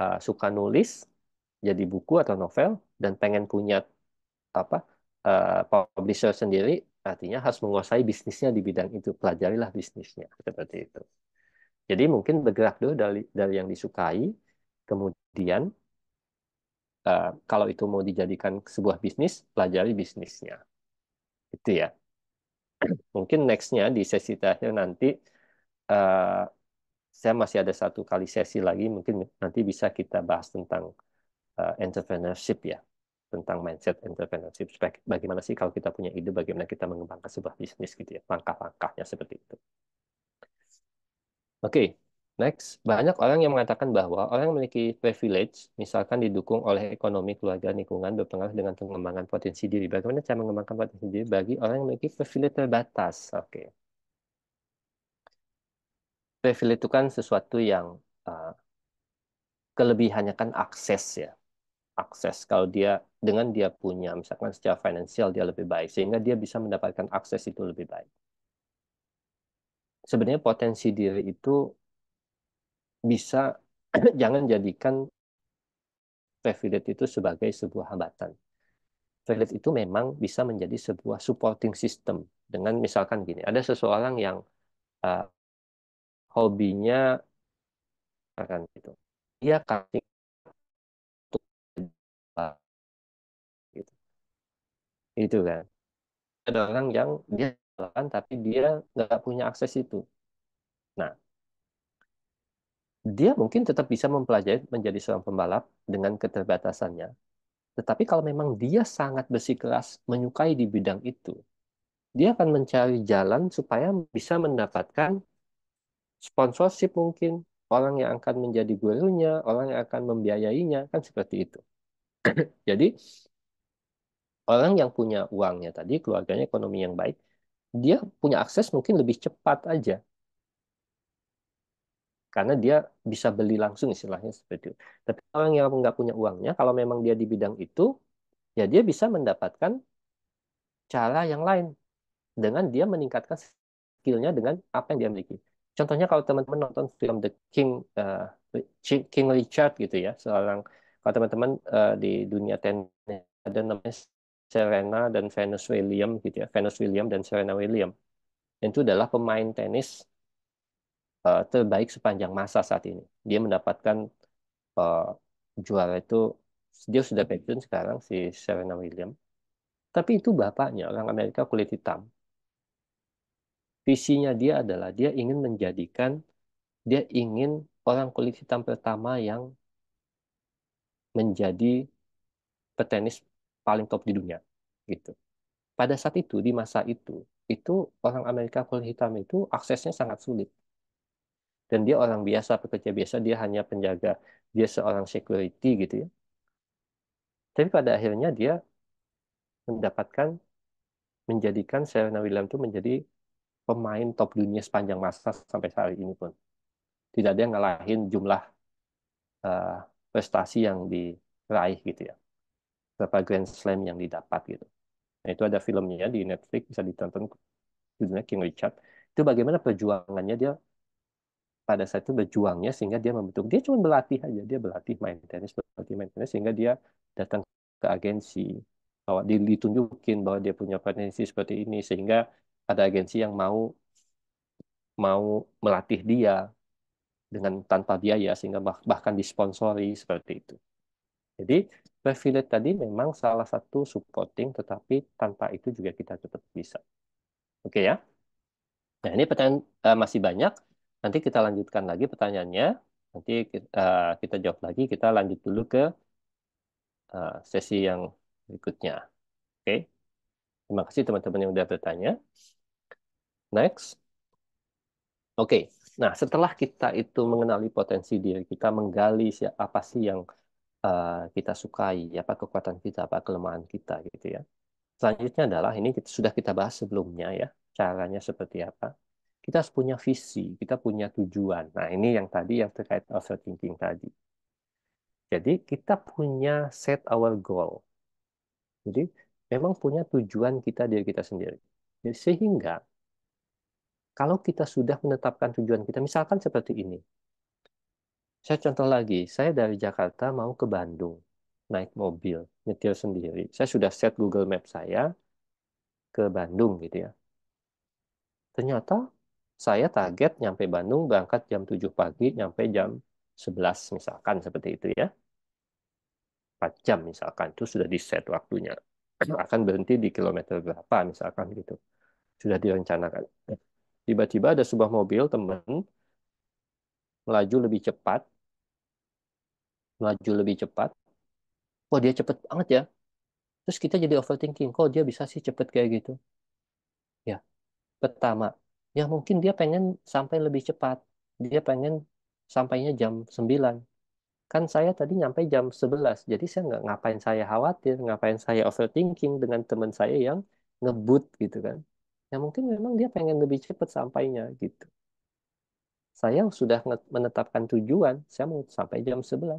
uh, suka nulis jadi buku atau novel dan pengen punya apa uh, publisher sendiri, artinya harus menguasai bisnisnya di bidang itu. Pelajarilah bisnisnya seperti itu. Jadi mungkin bergerak dulu dari dari yang disukai, kemudian uh, kalau itu mau dijadikan sebuah bisnis, pelajari bisnisnya. Itu ya. Mungkin nextnya di sesi terakhir nanti uh, saya masih ada satu kali sesi lagi, mungkin nanti bisa kita bahas tentang uh, entrepreneurship ya, tentang mindset entrepreneurship. Bagaimana sih kalau kita punya ide, bagaimana kita mengembangkan sebuah bisnis gitu ya, langkah-langkahnya seperti itu. Oke, next. Banyak orang yang mengatakan bahwa orang yang memiliki privilege, misalkan didukung oleh ekonomi, keluarga, lingkungan, berpengaruh dengan pengembangan potensi diri. Bagaimana cara mengembangkan potensi diri bagi orang yang memiliki privilege terbatas? Oke. Privilege itu kan sesuatu yang uh, kelebihannya kan akses ya. Akses kalau dia dengan dia punya misalkan secara finansial dia lebih baik sehingga dia bisa mendapatkan akses itu lebih baik sebenarnya potensi diri itu bisa jangan jadikan privilege itu sebagai sebuah hambatan. Privilege itu memang bisa menjadi sebuah supporting system dengan misalkan gini, ada seseorang yang uh, hobinya akan itu. Dia kasih gitu. Itu kan. Ada orang yang dia kan tapi dia nggak punya akses itu. Nah, dia mungkin tetap bisa mempelajari menjadi seorang pembalap dengan keterbatasannya. Tetapi kalau memang dia sangat bersikeras menyukai di bidang itu, dia akan mencari jalan supaya bisa mendapatkan sponsorship mungkin, orang yang akan menjadi gurunya, orang yang akan membiayainya, kan seperti itu. Jadi, orang yang punya uangnya tadi, keluarganya ekonomi yang baik, dia punya akses mungkin lebih cepat aja. Karena dia bisa beli langsung istilahnya seperti itu. Tapi orang yang nggak punya uangnya, kalau memang dia di bidang itu, ya dia bisa mendapatkan cara yang lain. Dengan dia meningkatkan skillnya dengan apa yang dia miliki. Contohnya kalau teman-teman nonton film The King, uh, King Richard gitu ya, seorang kalau teman-teman uh, di dunia tenis ada namanya Serena dan Venus William gitu ya, Venus William dan Serena William Itu adalah pemain tenis uh, terbaik sepanjang masa saat ini. Dia mendapatkan uh, juara itu dia sudah pensiun sekarang si Serena William Tapi itu bapaknya orang Amerika kulit hitam. Visinya dia adalah dia ingin menjadikan dia ingin orang kulit hitam pertama yang menjadi petenis paling top di dunia gitu. Pada saat itu di masa itu itu orang Amerika kulit hitam itu aksesnya sangat sulit dan dia orang biasa pekerja biasa dia hanya penjaga dia seorang security gitu ya. Tapi pada akhirnya dia mendapatkan menjadikan Serena Williams itu menjadi pemain top dunia sepanjang masa sampai hari ini pun. Tidak ada yang ngalahin jumlah uh, prestasi yang diraih gitu ya berapa Grand Slam yang didapat gitu. Nah itu ada filmnya di Netflix bisa ditonton judulnya King Richard. Itu bagaimana perjuangannya dia pada saat itu berjuangnya sehingga dia membentuk dia cuma berlatih aja dia berlatih main tenis berlatih main tenis sehingga dia datang ke agensi bahwa ditunjukin bahwa dia punya potensi seperti ini sehingga ada agensi yang mau mau melatih dia dengan tanpa biaya sehingga bahkan disponsori seperti itu. Jadi privilege tadi memang salah satu supporting, tetapi tanpa itu juga kita tetap bisa. Oke ya. Nah ini pertanyaan uh, masih banyak. Nanti kita lanjutkan lagi pertanyaannya. Nanti kita, uh, eh, kita jawab lagi. Kita lanjut dulu ke uh, sesi yang berikutnya. Oke. Terima kasih teman-teman yang sudah bertanya. Next. Oke. Nah setelah kita itu mengenali potensi diri kita, menggali siapa sih yang Eh, kita sukai, apa kekuatan kita, apa kelemahan kita gitu ya. Selanjutnya adalah ini kita, sudah kita bahas sebelumnya ya, caranya seperti apa. Kita harus punya visi, kita punya tujuan. Nah, ini yang tadi yang terkait overthinking tadi. Jadi kita punya set our goal. Jadi memang punya tujuan kita diri kita sendiri. Jadi, sehingga kalau kita sudah menetapkan tujuan kita, misalkan seperti ini, saya contoh lagi, saya dari Jakarta mau ke Bandung, naik mobil, nyetir sendiri. Saya sudah set Google Map saya ke Bandung gitu ya. Ternyata saya target nyampe Bandung berangkat jam 7 pagi, nyampe jam 11 misalkan seperti itu ya. 4 jam misalkan, itu sudah di set waktunya. Akan berhenti di kilometer berapa misalkan gitu. Sudah direncanakan. Tiba-tiba ada sebuah mobil teman melaju lebih cepat melaju lebih cepat Wah dia cepet banget ya terus kita jadi overthinking kok dia bisa sih cepet kayak gitu ya pertama ya mungkin dia pengen sampai lebih cepat dia pengen sampainya jam 9 kan saya tadi nyampe jam 11 jadi saya nggak ngapain saya khawatir ngapain saya overthinking dengan teman saya yang ngebut gitu kan ya mungkin memang dia pengen lebih cepat sampainya gitu saya sudah menetapkan tujuan saya mau sampai jam 11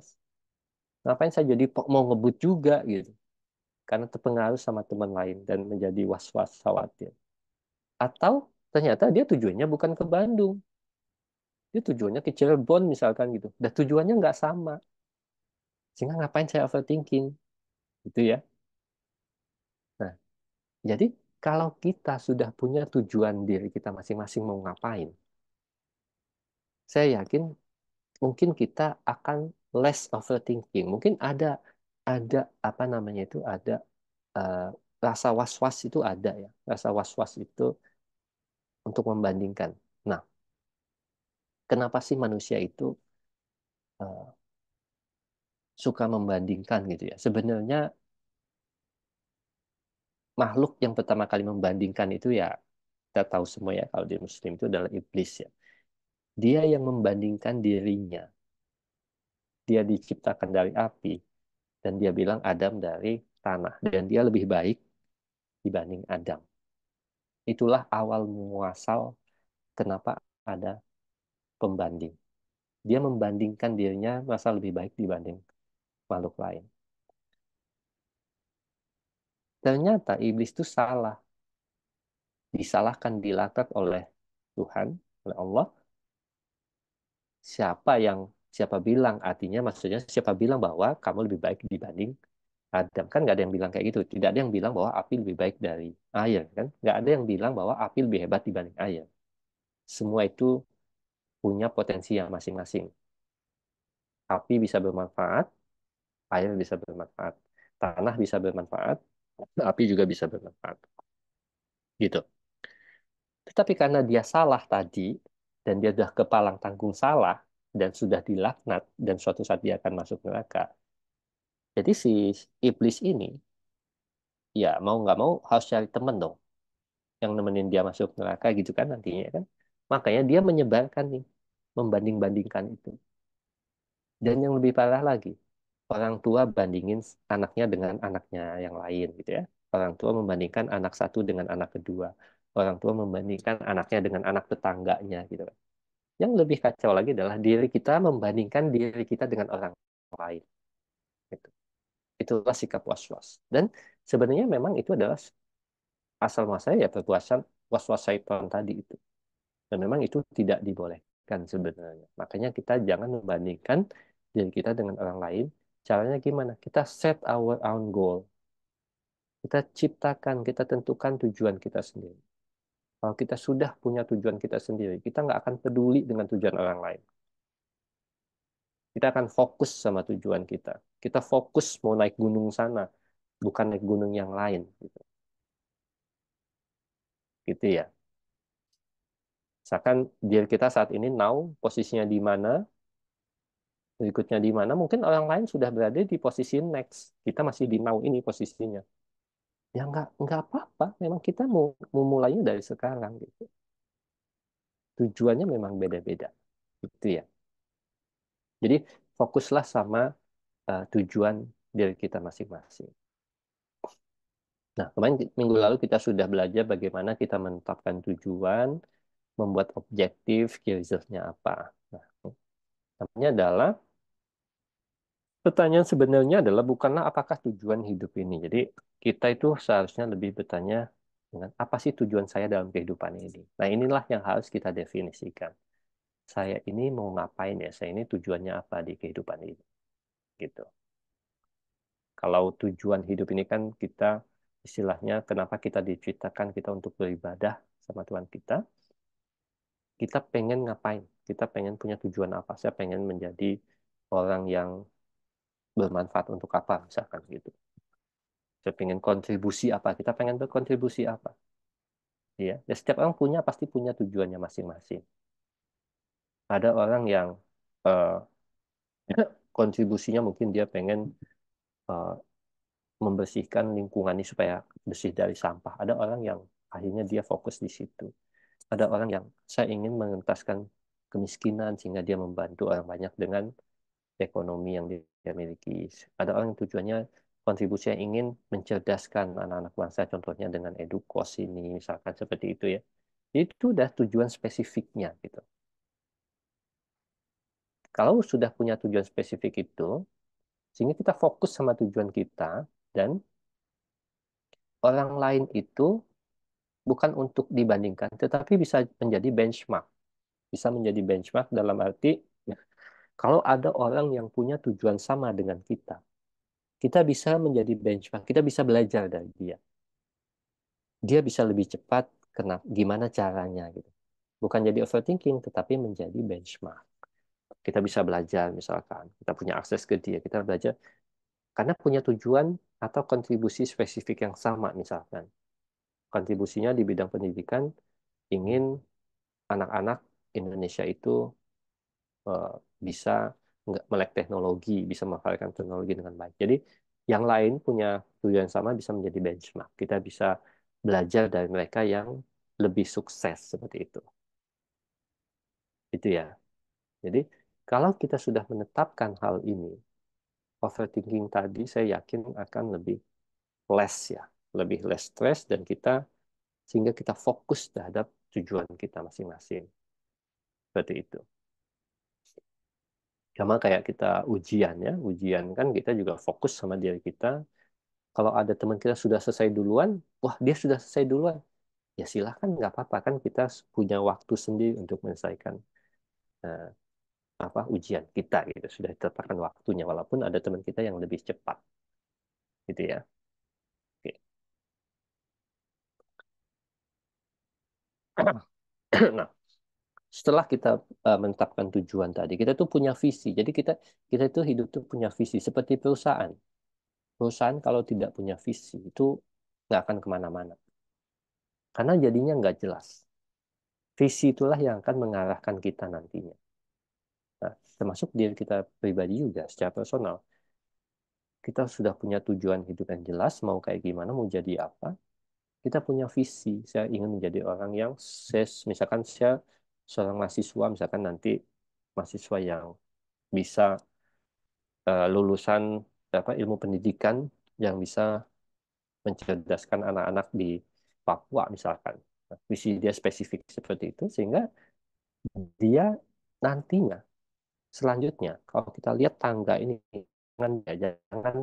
ngapain saya jadi mau ngebut juga gitu karena terpengaruh sama teman lain dan menjadi was-was khawatir. Atau ternyata dia tujuannya bukan ke Bandung. Dia tujuannya ke Cirebon misalkan gitu. Dan tujuannya nggak sama. Sehingga ngapain saya overthinking? Gitu ya. Nah, jadi kalau kita sudah punya tujuan diri kita masing-masing mau ngapain, saya yakin mungkin kita akan less overthinking. Mungkin ada ada apa namanya itu ada uh, rasa was-was itu ada ya. Rasa was-was itu untuk membandingkan. Nah, kenapa sih manusia itu uh, suka membandingkan gitu ya? Sebenarnya makhluk yang pertama kali membandingkan itu ya kita tahu semua ya kalau di muslim itu adalah iblis ya. Dia yang membandingkan dirinya dia diciptakan dari api dan dia bilang Adam dari tanah dan dia lebih baik dibanding Adam. Itulah awal muasal kenapa ada pembanding. Dia membandingkan dirinya masa lebih baik dibanding makhluk lain. Ternyata iblis itu salah. Disalahkan dilatat oleh Tuhan, oleh Allah. Siapa yang siapa bilang artinya maksudnya siapa bilang bahwa kamu lebih baik dibanding Adam kan nggak ada yang bilang kayak gitu tidak ada yang bilang bahwa api lebih baik dari air kan nggak ada yang bilang bahwa api lebih hebat dibanding air semua itu punya potensi yang masing-masing api bisa bermanfaat air bisa bermanfaat tanah bisa bermanfaat api juga bisa bermanfaat gitu tetapi karena dia salah tadi dan dia sudah kepalang tanggung salah dan sudah dilaknat dan suatu saat dia akan masuk neraka. Jadi si iblis ini ya mau nggak mau harus cari temen dong yang nemenin dia masuk neraka gitu kan nantinya kan. Makanya dia menyebarkan nih, membanding-bandingkan itu. Dan yang lebih parah lagi, orang tua bandingin anaknya dengan anaknya yang lain gitu ya. Orang tua membandingkan anak satu dengan anak kedua. Orang tua membandingkan anaknya dengan anak tetangganya gitu kan yang lebih kacau lagi adalah diri kita membandingkan diri kita dengan orang lain. Itu. Itulah sikap was-was. Dan sebenarnya memang itu adalah asal masa ya perbuatan was-was syaitan tadi itu. Dan memang itu tidak dibolehkan sebenarnya. Makanya kita jangan membandingkan diri kita dengan orang lain. Caranya gimana? Kita set our own goal. Kita ciptakan, kita tentukan tujuan kita sendiri. Kalau kita sudah punya tujuan kita sendiri, kita nggak akan peduli dengan tujuan orang lain. Kita akan fokus sama tujuan kita. Kita fokus mau naik gunung sana, bukan naik gunung yang lain. Gitu, gitu ya. Misalkan diri kita saat ini now posisinya di mana, berikutnya di mana, mungkin orang lain sudah berada di posisi next. Kita masih di now ini posisinya ya nggak nggak apa-apa memang kita mau memulainya dari sekarang gitu tujuannya memang beda-beda gitu ya jadi fokuslah sama uh, tujuan diri kita masing-masing nah kemarin minggu lalu kita sudah belajar bagaimana kita menetapkan tujuan membuat objektif key apa nah, namanya adalah pertanyaan sebenarnya adalah bukanlah apakah tujuan hidup ini. Jadi kita itu seharusnya lebih bertanya dengan apa sih tujuan saya dalam kehidupan ini. Nah inilah yang harus kita definisikan. Saya ini mau ngapain ya? Saya ini tujuannya apa di kehidupan ini? Gitu. Kalau tujuan hidup ini kan kita istilahnya kenapa kita diciptakan kita untuk beribadah sama Tuhan kita. Kita pengen ngapain? Kita pengen punya tujuan apa? Saya pengen menjadi orang yang bermanfaat untuk apa misalkan gitu Saya pengen kontribusi apa kita pengen berkontribusi apa ya dan setiap orang punya pasti punya tujuannya masing-masing ada orang yang uh, kontribusinya mungkin dia pengen uh, membersihkan ini supaya bersih dari sampah ada orang yang akhirnya dia fokus di situ ada orang yang saya ingin mengentaskan kemiskinan sehingga dia membantu orang banyak dengan ekonomi yang dia dia miliki. Ada orang yang tujuannya kontribusinya ingin mencerdaskan anak-anak bangsa, contohnya dengan edukos ini, misalkan seperti itu ya. Itu udah tujuan spesifiknya gitu. Kalau sudah punya tujuan spesifik itu, sehingga kita fokus sama tujuan kita dan orang lain itu bukan untuk dibandingkan, tetapi bisa menjadi benchmark. Bisa menjadi benchmark dalam arti kalau ada orang yang punya tujuan sama dengan kita, kita bisa menjadi benchmark, kita bisa belajar dari dia. Dia bisa lebih cepat, kena, gimana caranya gitu. Bukan jadi overthinking, tetapi menjadi benchmark. Kita bisa belajar misalkan, kita punya akses ke dia, kita belajar karena punya tujuan atau kontribusi spesifik yang sama misalkan. Kontribusinya di bidang pendidikan ingin anak-anak Indonesia itu eh, bisa melek teknologi, bisa memanfaatkan teknologi dengan baik. Jadi yang lain punya tujuan sama bisa menjadi benchmark. Kita bisa belajar dari mereka yang lebih sukses seperti itu. Itu ya. Jadi kalau kita sudah menetapkan hal ini, overthinking tadi saya yakin akan lebih less ya, lebih less stress dan kita sehingga kita fokus terhadap tujuan kita masing-masing. Seperti itu sama kayak kita ujian ya ujian kan kita juga fokus sama diri kita kalau ada teman kita sudah selesai duluan wah dia sudah selesai duluan ya silahkan nggak apa-apa kan kita punya waktu sendiri untuk menyelesaikan uh, apa ujian kita gitu sudah ditetapkan waktunya walaupun ada teman kita yang lebih cepat gitu ya oke okay. nah setelah kita uh, menetapkan tujuan tadi, kita tuh punya visi. Jadi kita kita itu hidup tuh punya visi. Seperti perusahaan, perusahaan kalau tidak punya visi itu nggak akan kemana-mana. Karena jadinya nggak jelas. Visi itulah yang akan mengarahkan kita nantinya. Nah, termasuk diri kita pribadi juga secara personal. Kita sudah punya tujuan hidup yang jelas, mau kayak gimana, mau jadi apa. Kita punya visi. Saya ingin menjadi orang yang, saya, misalkan saya seorang mahasiswa misalkan nanti mahasiswa yang bisa uh, lulusan apa ilmu pendidikan yang bisa mencerdaskan anak-anak di Papua misalkan nah, visi dia spesifik seperti itu sehingga dia nantinya selanjutnya kalau kita lihat tangga ini jangan jangan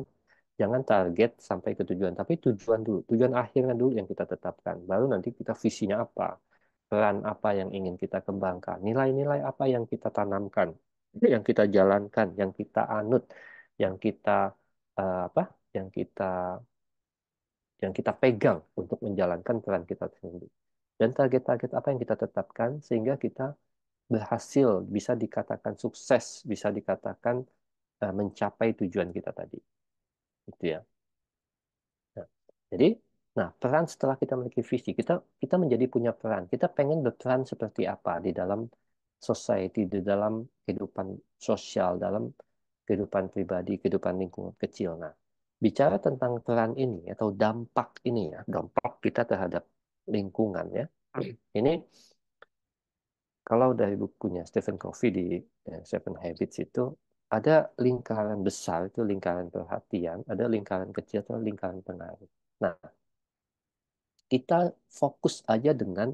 jangan target sampai ke tujuan tapi tujuan dulu tujuan akhirnya dulu yang kita tetapkan baru nanti kita visinya apa peran apa yang ingin kita kembangkan, nilai-nilai apa yang kita tanamkan, yang kita jalankan, yang kita anut, yang kita uh, apa, yang kita yang kita pegang untuk menjalankan peran kita sendiri. Dan target-target apa yang kita tetapkan sehingga kita berhasil, bisa dikatakan sukses, bisa dikatakan uh, mencapai tujuan kita tadi. Gitu ya. Nah, jadi Nah, peran setelah kita memiliki visi, kita kita menjadi punya peran. Kita pengen berperan seperti apa di dalam society, di dalam kehidupan sosial, dalam kehidupan pribadi, kehidupan lingkungan kecil. Nah, bicara tentang peran ini atau dampak ini ya, dampak kita terhadap lingkungan ya. Ini kalau dari bukunya Stephen Covey di eh, Seven Habits itu ada lingkaran besar itu lingkaran perhatian, ada lingkaran kecil atau lingkaran pengaruh. Nah, kita fokus aja dengan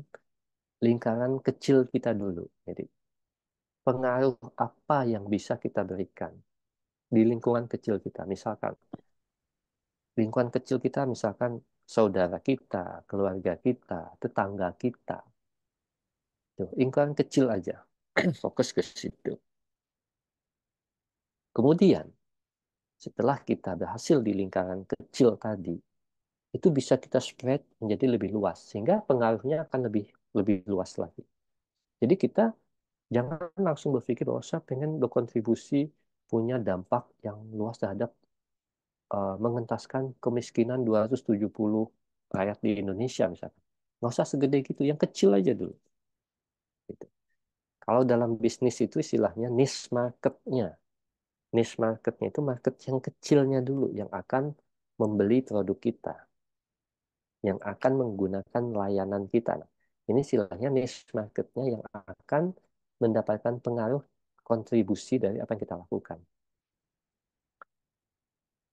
lingkaran kecil kita dulu. Jadi pengaruh apa yang bisa kita berikan di lingkungan kecil kita. Misalkan lingkungan kecil kita misalkan saudara kita, keluarga kita, tetangga kita. Tuh, lingkungan kecil aja. Fokus ke situ. Kemudian setelah kita berhasil di lingkaran kecil tadi, itu bisa kita spread menjadi lebih luas sehingga pengaruhnya akan lebih lebih luas lagi. Jadi kita jangan langsung berpikir bahwa saya pengen berkontribusi punya dampak yang luas terhadap uh, mengentaskan kemiskinan 270 rakyat di Indonesia misalnya. Nggak usah segede gitu, yang kecil aja dulu. Gitu. Kalau dalam bisnis itu istilahnya niche marketnya. Niche marketnya itu market yang kecilnya dulu, yang akan membeli produk kita yang akan menggunakan layanan kita. ini istilahnya niche marketnya yang akan mendapatkan pengaruh kontribusi dari apa yang kita lakukan.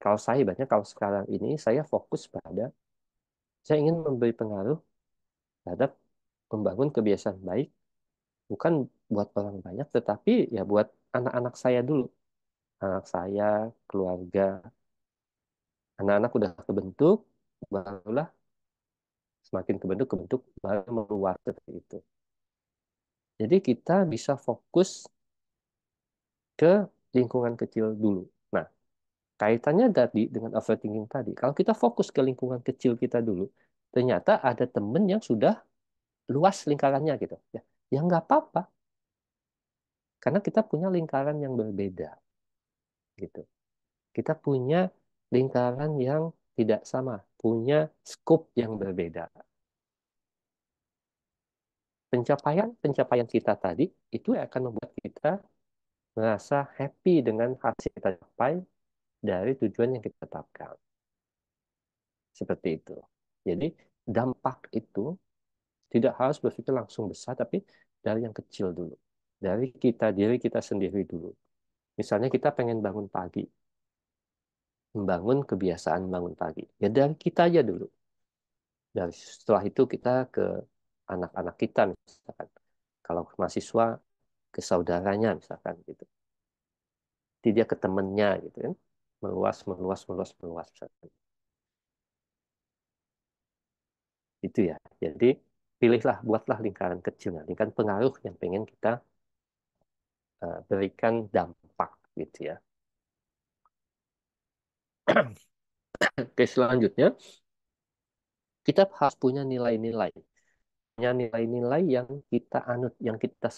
Kalau saya banyak kalau sekarang ini saya fokus pada saya ingin memberi pengaruh terhadap membangun kebiasaan baik bukan buat orang banyak tetapi ya buat anak-anak saya dulu anak saya keluarga anak-anak udah kebentuk barulah semakin ke kebentuk kebentuk baru meluas seperti itu jadi kita bisa fokus ke lingkungan kecil dulu nah kaitannya tadi dengan overthinking tadi kalau kita fokus ke lingkungan kecil kita dulu ternyata ada temen yang sudah luas lingkarannya gitu ya ya nggak apa-apa karena kita punya lingkaran yang berbeda gitu kita punya lingkaran yang tidak sama, punya scope yang berbeda. Pencapaian-pencapaian kita tadi itu akan membuat kita merasa happy dengan hasil kita capai dari tujuan yang kita tetapkan. Seperti itu. Jadi dampak itu tidak harus berpikir langsung besar, tapi dari yang kecil dulu. Dari kita, diri kita sendiri dulu. Misalnya kita pengen bangun pagi, membangun kebiasaan bangun pagi. Ya dari kita aja dulu. Dari setelah itu kita ke anak-anak kita misalkan. Kalau mahasiswa ke saudaranya misalkan gitu. Tidak ke temennya gitu kan. Meluas, meluas, meluas, meluas misalkan. Itu ya. Jadi pilihlah, buatlah lingkaran kecil, nah, lingkaran pengaruh yang pengen kita eh, berikan dampak gitu ya Oke, selanjutnya kita harus punya nilai-nilai. Punya nilai-nilai yang kita anut, yang kita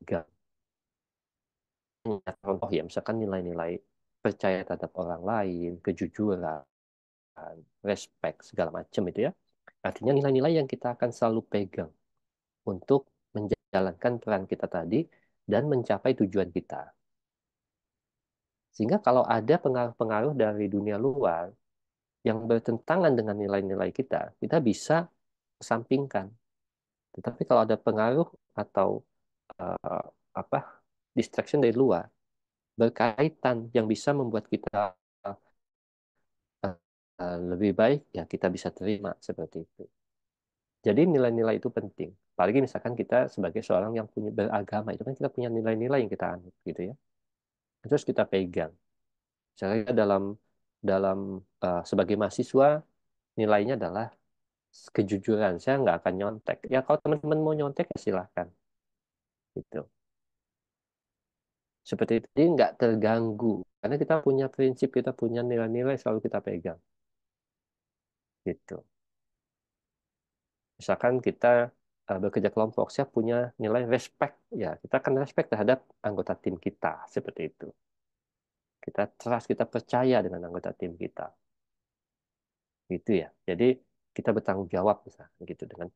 pegang. Contoh ya, misalkan nilai-nilai percaya terhadap orang lain, kejujuran, respect, segala macam itu ya. Artinya nilai-nilai yang kita akan selalu pegang untuk menjalankan peran kita tadi dan mencapai tujuan kita. Sehingga kalau ada pengaruh-pengaruh dari dunia luar yang bertentangan dengan nilai-nilai kita, kita bisa sampingkan. Tetapi kalau ada pengaruh atau uh, apa distraction dari luar berkaitan yang bisa membuat kita eh, lebih baik, ya kita bisa terima seperti itu. Jadi nilai-nilai itu penting. Apalagi misalkan kita sebagai seorang yang punya beragama, itu kan kita punya nilai-nilai yang kita anut gitu ya terus kita pegang misalnya dalam dalam uh, sebagai mahasiswa nilainya adalah kejujuran saya nggak akan nyontek ya kalau teman-teman mau nyontek ya silahkan gitu seperti itu jadi nggak terganggu karena kita punya prinsip kita punya nilai-nilai selalu kita pegang gitu misalkan kita Eh, bekerja kelompok, saya punya nilai respect. Ya, kita akan respect terhadap anggota tim kita seperti itu. Kita trust, kita percaya dengan anggota tim kita. Gitu ya. Jadi kita bertanggung jawab misalnya gitu dengan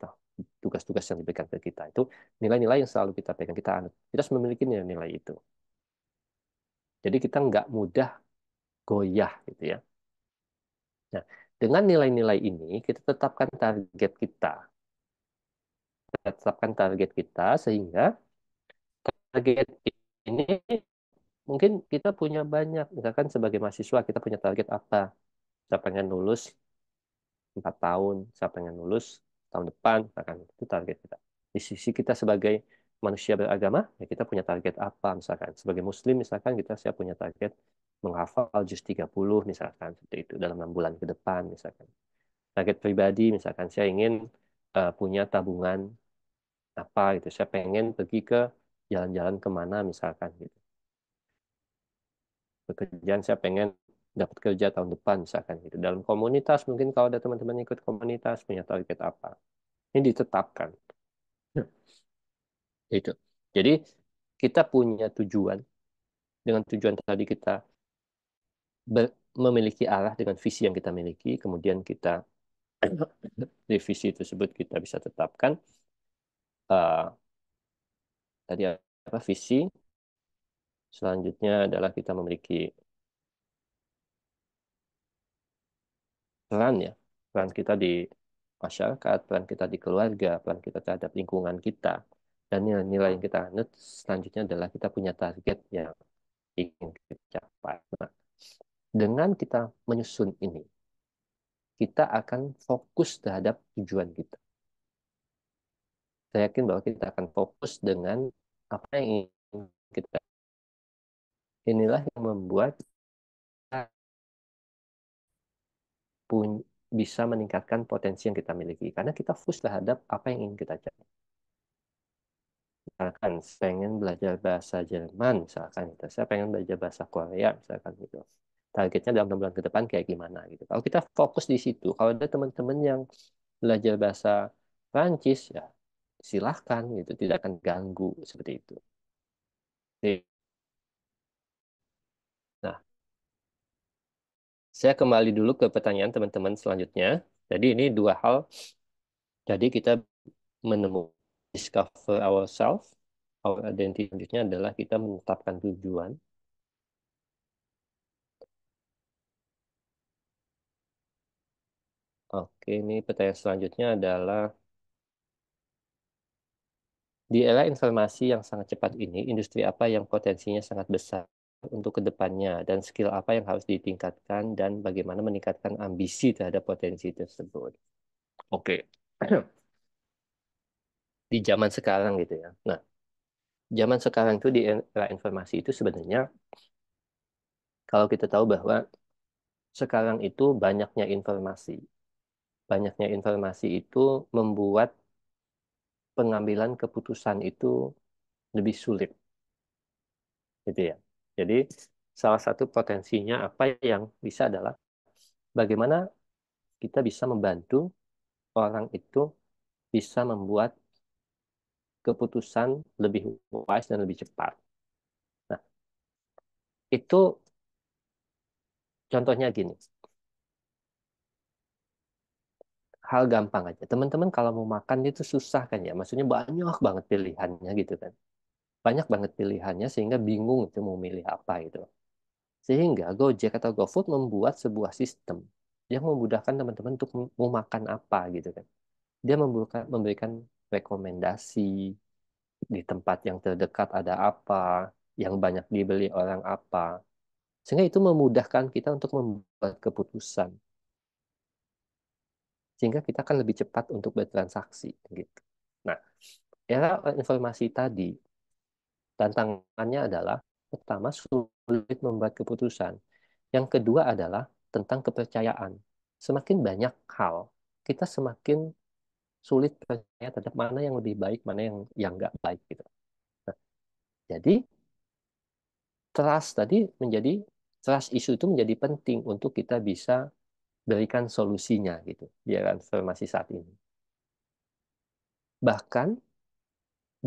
tugas-tugas yang diberikan ke kita itu nilai-nilai yang selalu kita pegang kita anut kita harus memiliki nilai-nilai itu jadi kita nggak mudah goyah gitu ya nah dengan nilai-nilai ini kita tetapkan target kita kita tetapkan target kita sehingga target ini mungkin kita punya banyak misalkan sebagai mahasiswa kita punya target apa saya pengen lulus empat tahun saya pengen lulus tahun depan misalkan itu target kita di sisi kita sebagai manusia beragama ya kita punya target apa misalkan sebagai muslim misalkan kita saya punya target menghafal juz 30 misalkan seperti itu dalam enam bulan ke depan misalkan target pribadi misalkan saya ingin uh, punya tabungan apa gitu saya pengen pergi ke jalan-jalan kemana misalkan gitu pekerjaan saya pengen dapat kerja tahun depan misalkan gitu dalam komunitas mungkin kalau ada teman-teman ikut komunitas punya target apa ini ditetapkan ya. itu jadi kita punya tujuan dengan tujuan tadi kita memiliki arah dengan visi yang kita miliki kemudian kita divisi tersebut kita bisa tetapkan uh, tadi apa visi selanjutnya adalah kita memiliki peran ya peran kita di masyarakat peran kita di keluarga peran kita terhadap lingkungan kita dan nilai-nilai yang kita anut selanjutnya adalah kita punya target yang ingin kita capai. Nah, dengan kita menyusun ini, kita akan fokus terhadap tujuan kita. Saya yakin bahwa kita akan fokus dengan apa yang ingin kita. Inilah yang membuat kita pun bisa meningkatkan potensi yang kita miliki. Karena kita fokus terhadap apa yang ingin kita cari. Misalkan saya ingin belajar bahasa Jerman, misalkan itu. Saya pengen belajar bahasa Korea, misalkan gitu targetnya dalam enam bulan ke depan kayak gimana gitu. Kalau kita fokus di situ, kalau ada teman-teman yang belajar bahasa Prancis ya silahkan gitu, tidak akan ganggu seperti itu. Nah, saya kembali dulu ke pertanyaan teman-teman selanjutnya. Jadi ini dua hal. Jadi kita menemukan discover ourselves, our identity selanjutnya adalah kita menetapkan tujuan Oke, ini pertanyaan selanjutnya adalah di era informasi yang sangat cepat ini, industri apa yang potensinya sangat besar untuk kedepannya dan skill apa yang harus ditingkatkan dan bagaimana meningkatkan ambisi terhadap potensi tersebut? Oke, di zaman sekarang gitu ya. Nah, zaman sekarang itu di era informasi itu sebenarnya kalau kita tahu bahwa sekarang itu banyaknya informasi banyaknya informasi itu membuat pengambilan keputusan itu lebih sulit. Gitu ya. Jadi salah satu potensinya apa yang bisa adalah bagaimana kita bisa membantu orang itu bisa membuat keputusan lebih wise dan lebih cepat. Nah, itu contohnya gini hal gampang aja. Teman-teman kalau mau makan itu susah kan ya. Maksudnya banyak banget pilihannya gitu kan. Banyak banget pilihannya sehingga bingung itu mau milih apa gitu. Sehingga Gojek atau GoFood membuat sebuah sistem yang memudahkan teman-teman untuk mau makan apa gitu kan. Dia memberikan rekomendasi di tempat yang terdekat ada apa, yang banyak dibeli orang apa. Sehingga itu memudahkan kita untuk membuat keputusan sehingga kita akan lebih cepat untuk bertransaksi gitu. Nah, era ya, informasi tadi tantangannya adalah pertama sulit membuat keputusan. Yang kedua adalah tentang kepercayaan. Semakin banyak hal, kita semakin sulit percaya terhadap mana yang lebih baik, mana yang yang nggak baik gitu. Nah, jadi trust tadi menjadi trust isu itu menjadi penting untuk kita bisa berikan solusinya gitu di era ya informasi kan, saat ini. Bahkan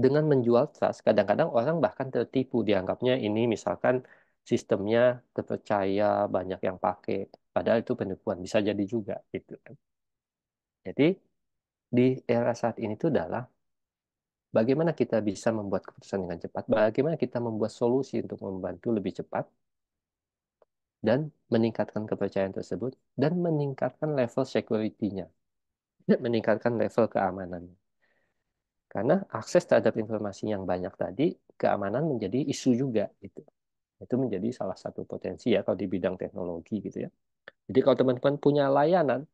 dengan menjual trust, kadang-kadang orang bahkan tertipu dianggapnya ini misalkan sistemnya terpercaya banyak yang pakai, padahal itu penipuan bisa jadi juga gitu kan. Jadi di era saat ini itu adalah bagaimana kita bisa membuat keputusan dengan cepat, bagaimana kita membuat solusi untuk membantu lebih cepat dan meningkatkan kepercayaan tersebut dan meningkatkan level security-nya dan meningkatkan level keamanannya. Karena akses terhadap informasi yang banyak tadi, keamanan menjadi isu juga gitu. Itu menjadi salah satu potensi ya kalau di bidang teknologi gitu ya. Jadi kalau teman-teman punya layanan,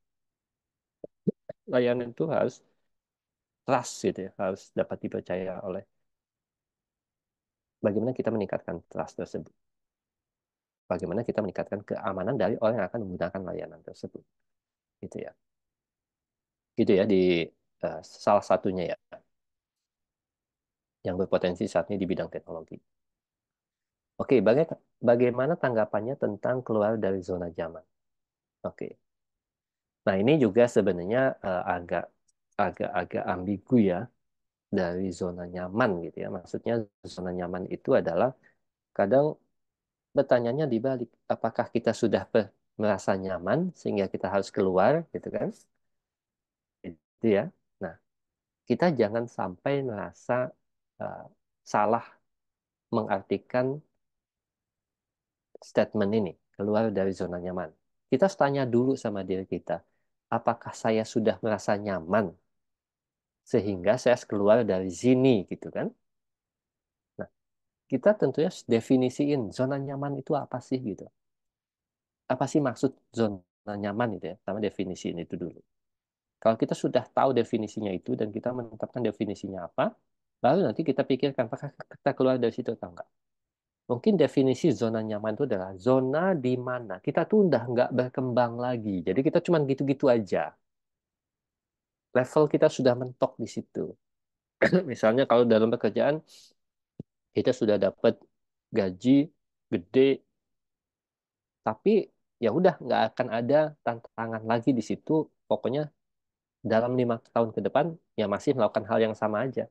layanan itu harus trust gitu ya, harus dapat dipercaya oleh bagaimana kita meningkatkan trust tersebut bagaimana kita meningkatkan keamanan dari orang yang akan menggunakan layanan tersebut gitu ya gitu ya di uh, salah satunya ya yang berpotensi saat ini di bidang teknologi oke baga bagaimana tanggapannya tentang keluar dari zona zaman oke nah ini juga sebenarnya uh, agak agak-agak ambigu ya dari zona nyaman gitu ya maksudnya zona nyaman itu adalah kadang pertanyaannya dibalik, apakah kita sudah merasa nyaman sehingga kita harus keluar gitu kan? Itu ya. Nah, kita jangan sampai merasa uh, salah mengartikan statement ini keluar dari zona nyaman. Kita tanya dulu sama diri kita, apakah saya sudah merasa nyaman sehingga saya keluar dari sini gitu kan? kita tentunya definisiin zona nyaman itu apa sih gitu. Apa sih maksud zona nyaman itu ya? Sama definisiin itu dulu. Kalau kita sudah tahu definisinya itu dan kita menetapkan definisinya apa, baru nanti kita pikirkan apakah kita keluar dari situ atau enggak. Mungkin definisi zona nyaman itu adalah zona di mana kita tuh udah nggak berkembang lagi. Jadi kita cuma gitu-gitu aja. Level kita sudah mentok di situ. Misalnya kalau dalam pekerjaan kita sudah dapat gaji gede tapi ya udah nggak akan ada tantangan lagi di situ pokoknya dalam lima tahun ke depan ya masih melakukan hal yang sama aja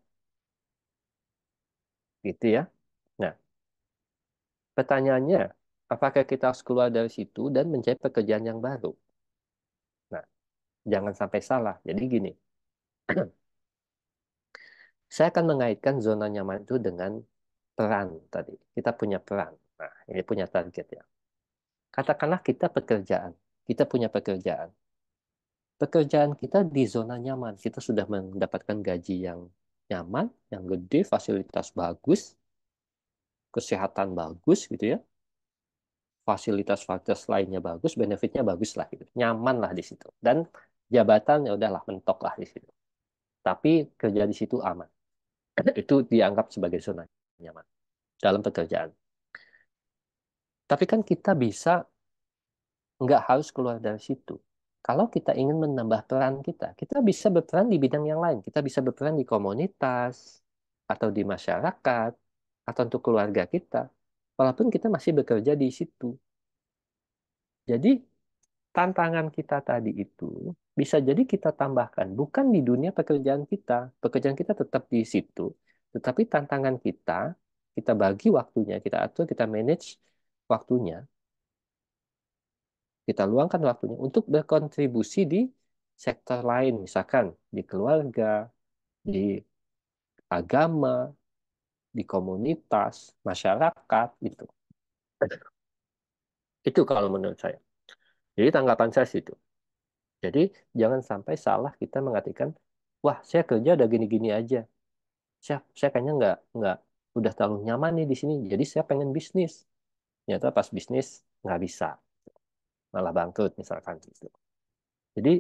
gitu ya nah pertanyaannya apakah kita harus keluar dari situ dan mencari pekerjaan yang baru nah jangan sampai salah jadi gini saya akan mengaitkan zona nyaman itu dengan peran tadi. Kita punya peran. Nah, ini punya target ya. Katakanlah kita pekerjaan. Kita punya pekerjaan. Pekerjaan kita di zona nyaman. Kita sudah mendapatkan gaji yang nyaman, yang gede, fasilitas bagus, kesehatan bagus gitu ya. Fasilitas-fasilitas lainnya bagus, benefitnya bagus lah gitu. Nyaman lah di situ. Dan jabatan ya udahlah mentok lah di situ. Tapi kerja di situ aman. Itu dianggap sebagai zona nyaman dalam pekerjaan. Tapi kan kita bisa nggak harus keluar dari situ. Kalau kita ingin menambah peran kita, kita bisa berperan di bidang yang lain. Kita bisa berperan di komunitas, atau di masyarakat, atau untuk keluarga kita. Walaupun kita masih bekerja di situ. Jadi tantangan kita tadi itu bisa jadi kita tambahkan bukan di dunia pekerjaan kita. Pekerjaan kita tetap di situ, tetapi tantangan kita, kita bagi waktunya, kita atur, kita manage waktunya. Kita luangkan waktunya untuk berkontribusi di sektor lain, misalkan di keluarga, di agama, di komunitas, masyarakat, itu. Itu kalau menurut saya. Jadi tanggapan saya situ. Jadi jangan sampai salah kita mengatakan, wah saya kerja udah gini-gini aja saya saya kayaknya nggak nggak udah terlalu nyaman nih di sini jadi saya pengen bisnis ternyata pas bisnis nggak bisa malah bangkrut misalkan gitu jadi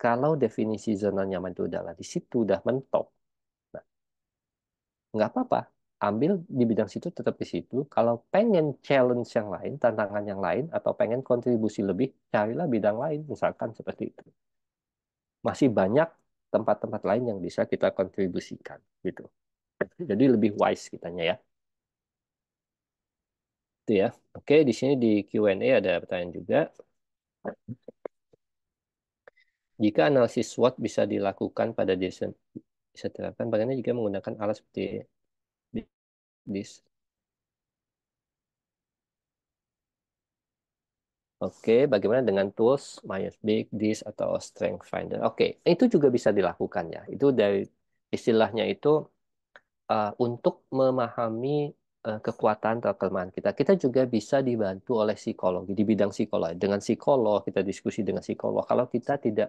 kalau definisi zona nyaman itu adalah di situ udah mentok nah, nggak apa-apa ambil di bidang situ tetap di situ kalau pengen challenge yang lain tantangan yang lain atau pengen kontribusi lebih carilah bidang lain misalkan seperti itu masih banyak tempat-tempat lain yang bisa kita kontribusikan gitu. Jadi lebih wise kitanya ya. Itu ya. Oke, di sini di Q&A ada pertanyaan juga. Jika analisis SWOT bisa dilakukan pada diri bisa terapkan bagaimana jika menggunakan alat seperti this Oke, okay, bagaimana dengan tools myers big this atau Strength Finder? Oke, okay. itu juga bisa dilakukan ya. Itu dari istilahnya itu uh, untuk memahami uh, kekuatan atau kelemahan kita. Kita juga bisa dibantu oleh psikologi, di bidang psikologi. Dengan psikolog, kita diskusi dengan psikolog. Kalau kita tidak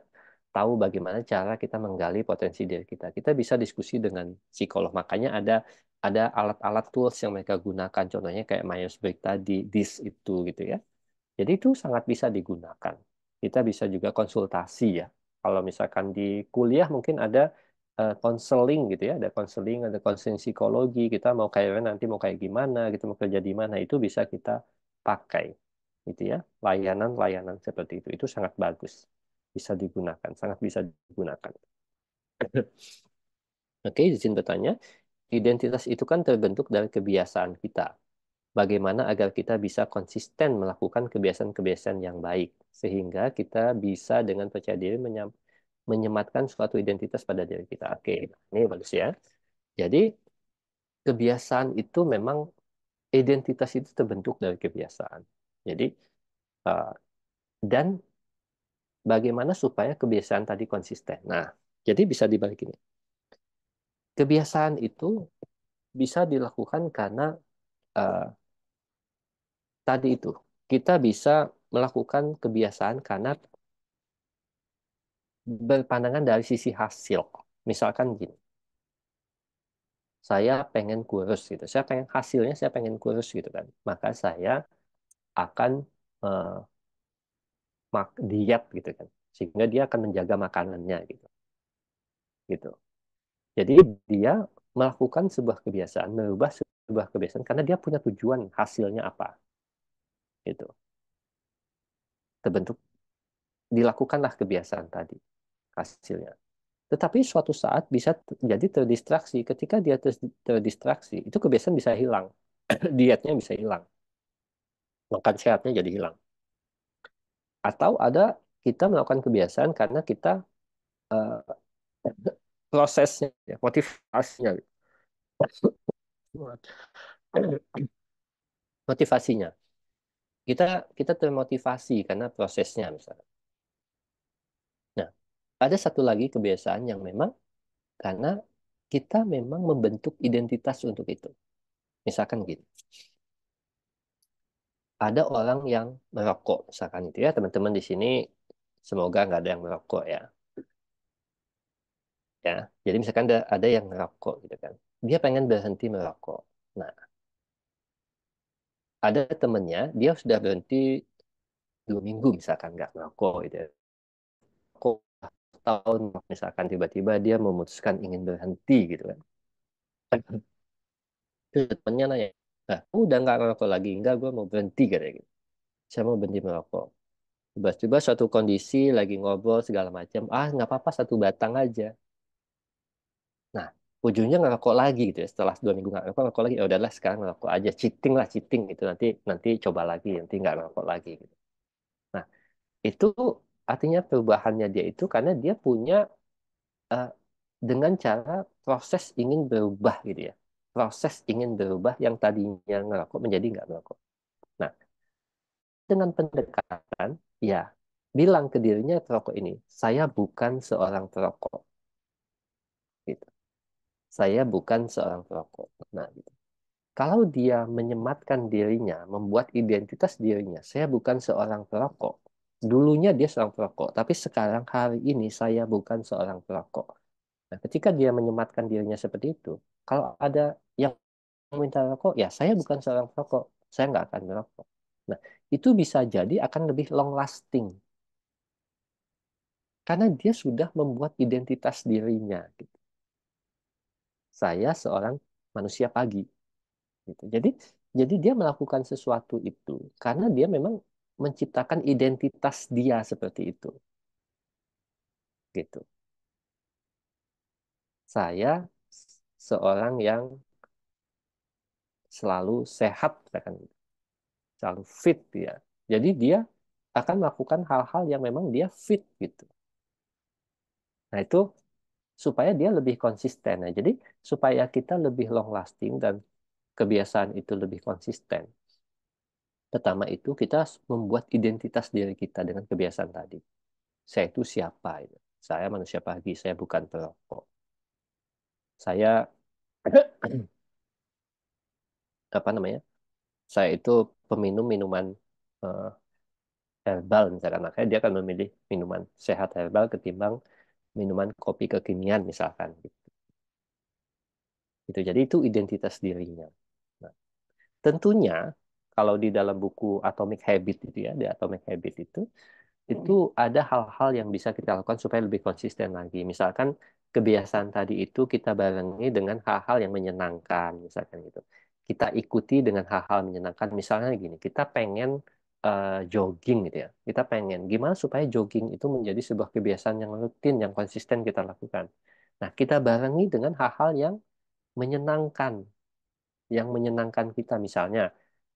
tahu bagaimana cara kita menggali potensi diri kita, kita bisa diskusi dengan psikolog. Makanya ada ada alat-alat tools yang mereka gunakan. Contohnya kayak myers big tadi, this itu gitu ya. Jadi itu sangat bisa digunakan. Kita bisa juga konsultasi ya. Kalau misalkan di kuliah mungkin ada konseling eh, uh, gitu ya, ada konseling, ada konseling psikologi, kita mau kayak nanti mau kayak gimana, kita mau kerja di mana, itu bisa kita pakai gitu ya. Layanan-layanan seperti itu itu sangat bagus. Bisa digunakan, sangat bisa digunakan. Oke, izin bertanya. Identitas itu kan terbentuk dari kebiasaan kita bagaimana agar kita bisa konsisten melakukan kebiasaan-kebiasaan yang baik sehingga kita bisa dengan percaya diri menyematkan suatu identitas pada diri kita. Oke, ini bagus ya. Jadi kebiasaan itu memang identitas itu terbentuk dari kebiasaan. Jadi eh, dan bagaimana supaya kebiasaan tadi konsisten. Nah, jadi bisa dibalik ini. Kebiasaan itu bisa dilakukan karena eh, tadi itu kita bisa melakukan kebiasaan karena berpandangan dari sisi hasil. Misalkan gini, saya pengen kurus gitu, saya pengen hasilnya saya pengen kurus gitu kan, maka saya akan uh, diet gitu kan, sehingga dia akan menjaga makanannya gitu, gitu. Jadi dia melakukan sebuah kebiasaan, merubah sebuah kebiasaan karena dia punya tujuan hasilnya apa itu terbentuk dilakukanlah kebiasaan tadi hasilnya tetapi suatu saat bisa jadi terdistraksi ketika dia terdistraksi itu kebiasaan bisa hilang dietnya bisa hilang makan sehatnya jadi hilang atau ada kita melakukan kebiasaan karena kita uh, prosesnya motivasinya motivasinya kita kita termotivasi karena prosesnya misalnya. Nah, ada satu lagi kebiasaan yang memang karena kita memang membentuk identitas untuk itu. Misalkan gini. Ada orang yang merokok, misalkan itu ya teman-teman di sini semoga nggak ada yang merokok ya. Ya, jadi misalkan ada, ada yang merokok gitu kan. Dia pengen berhenti merokok. Nah, ada temennya dia sudah berhenti dua minggu misalkan nggak merokok, gitu ya. tahun misalkan tiba-tiba dia memutuskan ingin berhenti gitu kan. temennya nanya, nah, udah nggak merokok lagi, enggak gue mau berhenti kayak gitu. Saya mau berhenti merokok. Tiba-tiba suatu kondisi lagi ngobrol segala macam, ah nggak apa-apa satu batang aja ujungnya ngerokok lagi gitu ya setelah dua minggu nggak ngerokok ngerokok lagi ya udahlah sekarang ngerokok aja cheating lah cheating gitu nanti nanti coba lagi nanti nggak ngerokok lagi gitu nah itu artinya perubahannya dia itu karena dia punya uh, dengan cara proses ingin berubah gitu ya proses ingin berubah yang tadinya ngerokok menjadi nggak ngerokok nah dengan pendekatan ya bilang ke dirinya perokok ini saya bukan seorang perokok gitu saya bukan seorang perokok. Nah, gitu. Kalau dia menyematkan dirinya, membuat identitas dirinya, saya bukan seorang perokok. Dulunya dia seorang perokok, tapi sekarang hari ini saya bukan seorang perokok. Nah, ketika dia menyematkan dirinya seperti itu, kalau ada yang meminta rokok, ya saya bukan seorang perokok, saya nggak akan merokok. Nah, itu bisa jadi akan lebih long lasting. Karena dia sudah membuat identitas dirinya. Gitu saya seorang manusia pagi. Gitu. Jadi jadi dia melakukan sesuatu itu karena dia memang menciptakan identitas dia seperti itu. Gitu. Saya seorang yang selalu sehat, kan? selalu fit ya. Jadi dia akan melakukan hal-hal yang memang dia fit gitu. Nah itu supaya dia lebih konsisten. Nah, jadi supaya kita lebih long lasting dan kebiasaan itu lebih konsisten. Pertama itu kita membuat identitas diri kita dengan kebiasaan tadi. Saya itu siapa? Saya manusia pagi, saya bukan perokok. Saya apa namanya? Saya itu peminum minuman uh, herbal misalkan. Makanya dia akan memilih minuman sehat herbal ketimbang minuman kopi kekinian misalkan gitu. Itu jadi itu identitas dirinya. Nah, tentunya kalau di dalam buku Atomic Habit itu ya, di Atomic Habit itu itu hmm. ada hal-hal yang bisa kita lakukan supaya lebih konsisten lagi. Misalkan kebiasaan tadi itu kita barengi dengan hal-hal yang menyenangkan, misalkan gitu. Kita ikuti dengan hal-hal menyenangkan. Misalnya gini, kita pengen uh, jogging gitu ya. Kita pengen gimana supaya jogging itu menjadi sebuah kebiasaan yang rutin, yang konsisten kita lakukan. Nah, kita barengi dengan hal-hal yang menyenangkan. Yang menyenangkan kita misalnya,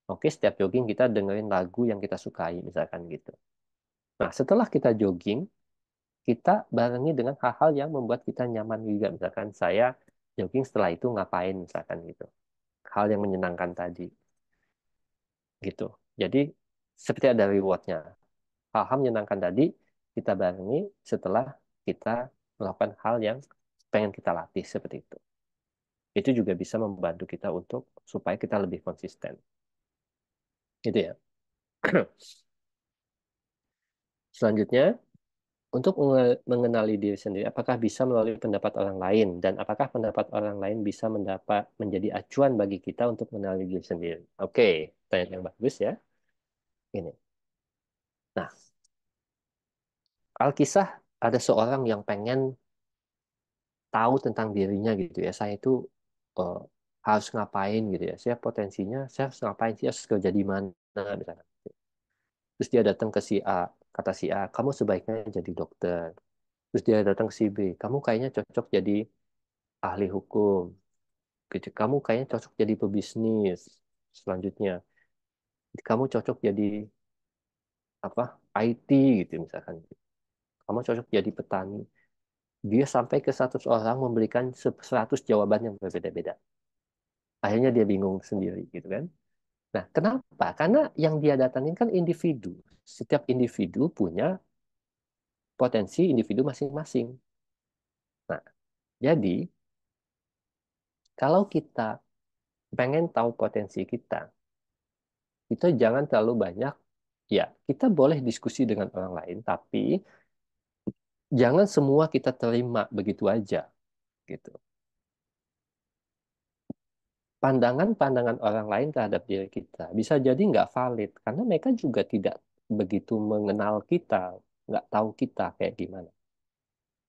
oke okay, setiap jogging kita dengerin lagu yang kita sukai misalkan gitu. Nah, setelah kita jogging, kita barengi dengan hal-hal yang membuat kita nyaman juga. Misalkan saya jogging setelah itu ngapain misalkan gitu. Hal yang menyenangkan tadi. Gitu. Jadi seperti ada rewardnya. Hal-hal menyenangkan tadi kita barengi setelah kita melakukan hal yang pengen kita latih seperti itu. Itu juga bisa membantu kita untuk supaya kita lebih konsisten. Itu ya. Selanjutnya, untuk mengenali diri sendiri, apakah bisa melalui pendapat orang lain dan apakah pendapat orang lain bisa mendapat menjadi acuan bagi kita untuk mengenali diri sendiri? Oke, okay. tanya yang bagus ya. Ini. Nah, Alkisah ada seorang yang pengen tahu tentang dirinya gitu ya. Saya itu uh, harus ngapain gitu ya. Saya potensinya, saya harus ngapain sih, harus kerja di mana misalnya. Gitu. Terus dia datang ke si A, kata si A, kamu sebaiknya jadi dokter. Terus dia datang ke si B, kamu kayaknya cocok jadi ahli hukum. Gitu. Kamu kayaknya cocok jadi pebisnis. Selanjutnya, kamu cocok jadi apa IT gitu misalkan kamu cocok jadi petani dia sampai ke 100 orang memberikan 100 jawaban yang berbeda-beda akhirnya dia bingung sendiri gitu kan nah kenapa karena yang dia datangin kan individu setiap individu punya potensi individu masing-masing nah jadi kalau kita pengen tahu potensi kita kita jangan terlalu banyak ya kita boleh diskusi dengan orang lain tapi jangan semua kita terima begitu aja gitu pandangan-pandangan orang lain terhadap diri kita bisa jadi nggak valid karena mereka juga tidak begitu mengenal kita nggak tahu kita kayak gimana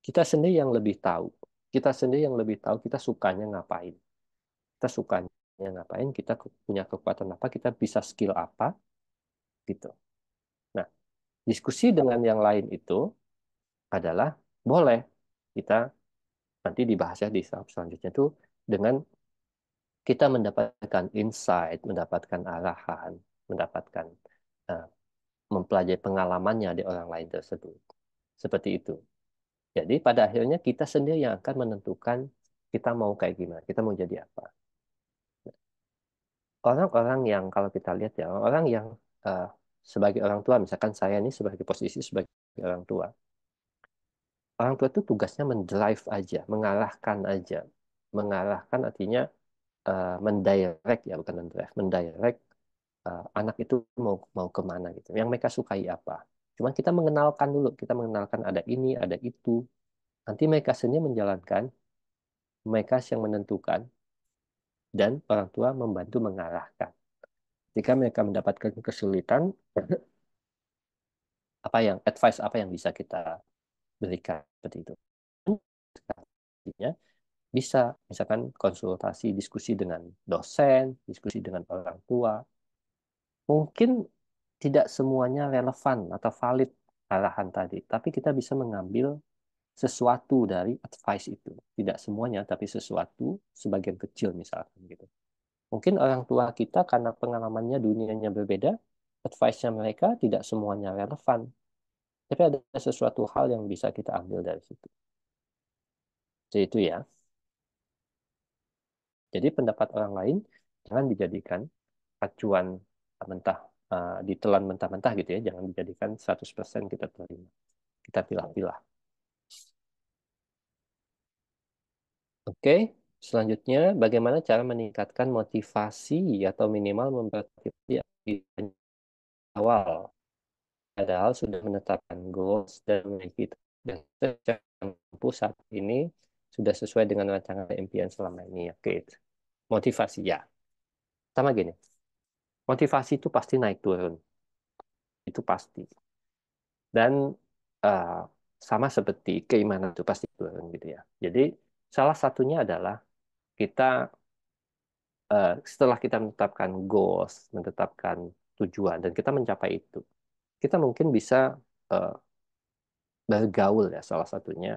kita sendiri yang lebih tahu kita sendiri yang lebih tahu kita sukanya ngapain kita sukanya ya ngapain kita punya kekuatan apa kita bisa skill apa gitu nah diskusi dengan yang lain itu adalah boleh kita nanti dibahas ya di tahap selanjutnya tuh dengan kita mendapatkan insight mendapatkan arahan mendapatkan uh, mempelajari pengalamannya di orang lain tersebut seperti itu jadi pada akhirnya kita sendiri yang akan menentukan kita mau kayak gimana kita mau jadi apa orang-orang yang kalau kita lihat ya orang yang uh, sebagai orang tua misalkan saya ini sebagai posisi sebagai orang tua orang tua itu tugasnya mendrive aja mengalahkan aja mengalahkan artinya uh, mendirect ya bukan mendrive mendirect uh, anak itu mau mau kemana gitu yang mereka sukai apa cuman kita mengenalkan dulu kita mengenalkan ada ini ada itu nanti mereka sendiri menjalankan mereka yang menentukan dan orang tua membantu mengarahkan. Jika mereka mendapatkan kesulitan, apa yang advice apa yang bisa kita berikan seperti itu. Bisa misalkan konsultasi, diskusi dengan dosen, diskusi dengan orang tua. Mungkin tidak semuanya relevan atau valid arahan tadi, tapi kita bisa mengambil sesuatu dari advice itu. Tidak semuanya, tapi sesuatu sebagian kecil misalkan gitu. Mungkin orang tua kita karena pengalamannya dunianya berbeda, advice-nya mereka tidak semuanya relevan. Tapi ada sesuatu hal yang bisa kita ambil dari situ. Jadi itu ya. Jadi pendapat orang lain jangan dijadikan acuan mentah, uh, ditelan mentah-mentah gitu ya. Jangan dijadikan 100% kita terima. Kita pilah-pilah. Oke, selanjutnya bagaimana cara meningkatkan motivasi atau minimal di awal? Padahal sudah menetapkan goals dan memiliki dan mampu saat ini sudah sesuai dengan rancangan impian selama ini. Oke, motivasi ya. Pertama gini, motivasi itu pasti naik turun, itu pasti. Dan uh, sama seperti keimanan itu pasti turun gitu ya. Jadi Salah satunya adalah kita eh, setelah kita menetapkan goals, menetapkan tujuan dan kita mencapai itu, kita mungkin bisa eh, bergaul ya salah satunya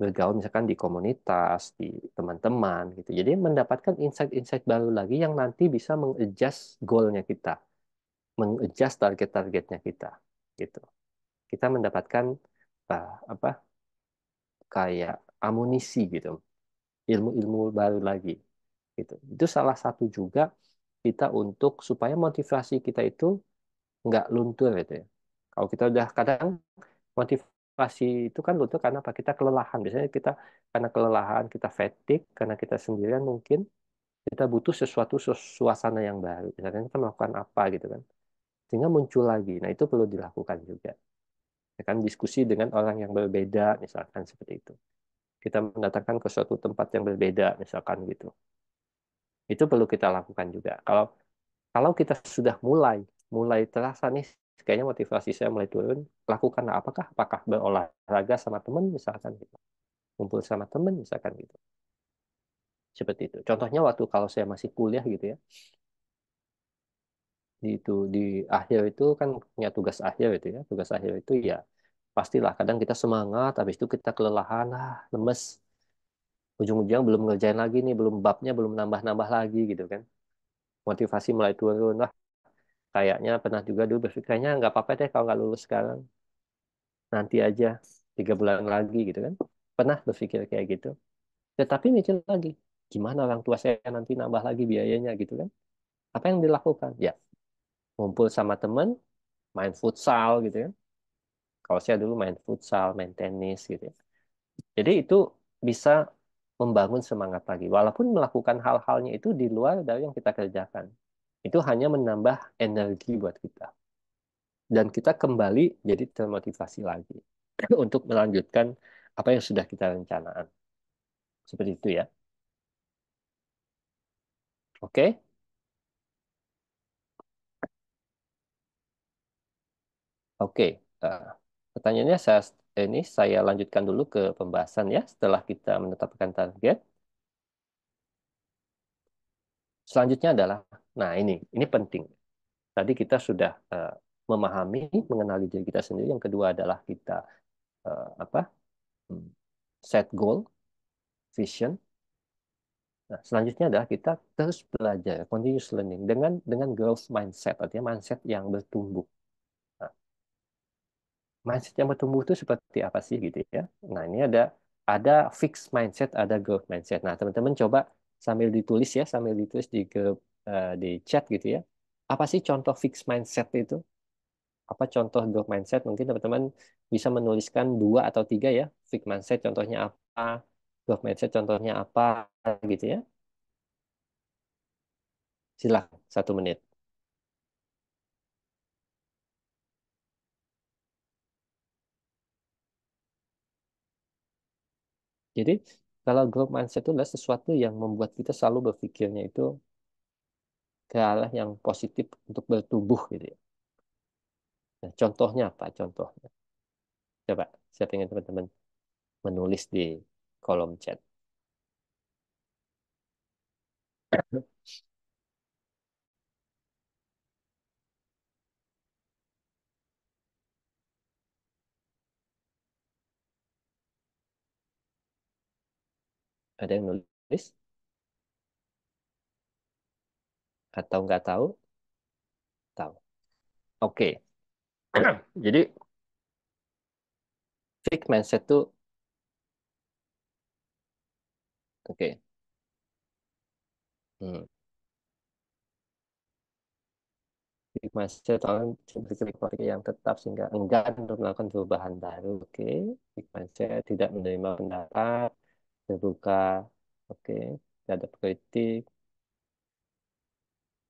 bergaul misalkan di komunitas, di teman-teman gitu. Jadi mendapatkan insight-insight baru lagi yang nanti bisa mengadjust goalnya kita, mengadjust target-targetnya kita gitu. Kita mendapatkan eh, apa kayak amunisi gitu ilmu-ilmu baru lagi. Gitu. Itu salah satu juga kita untuk supaya motivasi kita itu nggak luntur gitu ya. Kalau kita udah kadang motivasi itu kan luntur karena apa? Kita kelelahan. Biasanya kita karena kelelahan, kita fatigue, karena kita sendirian mungkin kita butuh sesuatu suasana yang baru. Misalnya kita melakukan apa gitu kan. Sehingga muncul lagi. Nah itu perlu dilakukan juga. Ya kan diskusi dengan orang yang berbeda misalkan seperti itu kita mendatangkan ke suatu tempat yang berbeda misalkan gitu itu perlu kita lakukan juga kalau kalau kita sudah mulai mulai terasa nih kayaknya motivasi saya mulai turun lakukan apakah apakah berolahraga sama teman misalkan gitu kumpul sama teman misalkan gitu seperti itu contohnya waktu kalau saya masih kuliah gitu ya di itu di akhir itu kan punya tugas akhir itu ya tugas akhir itu ya pastilah kadang kita semangat habis itu kita kelelahan ah lemes ujung-ujung belum ngerjain lagi nih belum babnya belum nambah-nambah lagi gitu kan motivasi mulai turun lah kayaknya pernah juga dulu berpikirnya nggak apa-apa deh kalau nggak lulus sekarang nanti aja tiga bulan lagi gitu kan pernah berpikir kayak gitu tetapi mikir lagi gimana orang tua saya nanti nambah lagi biayanya gitu kan apa yang dilakukan ya ngumpul sama temen main futsal gitu kan kalau saya dulu main futsal, main tenis gitu ya. Jadi itu bisa membangun semangat lagi. Walaupun melakukan hal-halnya itu di luar dari yang kita kerjakan. Itu hanya menambah energi buat kita. Dan kita kembali jadi termotivasi lagi untuk melanjutkan apa yang sudah kita rencanakan. Seperti itu ya. Oke. Oke. Uh. Pertanyaannya saya ini saya lanjutkan dulu ke pembahasan ya setelah kita menetapkan target. Selanjutnya adalah, nah ini, ini penting. Tadi kita sudah uh, memahami, mengenali diri kita sendiri. Yang kedua adalah kita uh, apa hmm, set goal, vision. Nah, selanjutnya adalah kita terus belajar, continuous learning dengan dengan growth mindset, artinya mindset yang bertumbuh mindset yang bertumbuh itu seperti apa sih gitu ya. Nah ini ada ada fixed mindset, ada growth mindset. Nah teman-teman coba sambil ditulis ya, sambil ditulis di grup eh, di chat gitu ya. Apa sih contoh fixed mindset itu? Apa contoh growth mindset? Mungkin teman-teman bisa menuliskan dua atau tiga ya. Fixed mindset contohnya apa? Growth mindset contohnya apa gitu ya. Silahkan, satu menit. Jadi kalau growth mindset itu adalah sesuatu yang membuat kita selalu berpikirnya itu ke arah yang positif untuk bertumbuh gitu ya. Nah, contohnya apa? Contohnya. Coba saya ingin teman-teman menulis di kolom chat. Ada yang nulis? Atau nggak tahu? Tahu. Oke. Okay. Jadi, fixed mindset itu Oke. Okay. Hmm. mindset orang berpikir yang tetap sehingga enggan untuk melakukan perubahan baru. Oke. Okay. mindset tidak menerima pendapat, terbuka, oke tidak ada kritik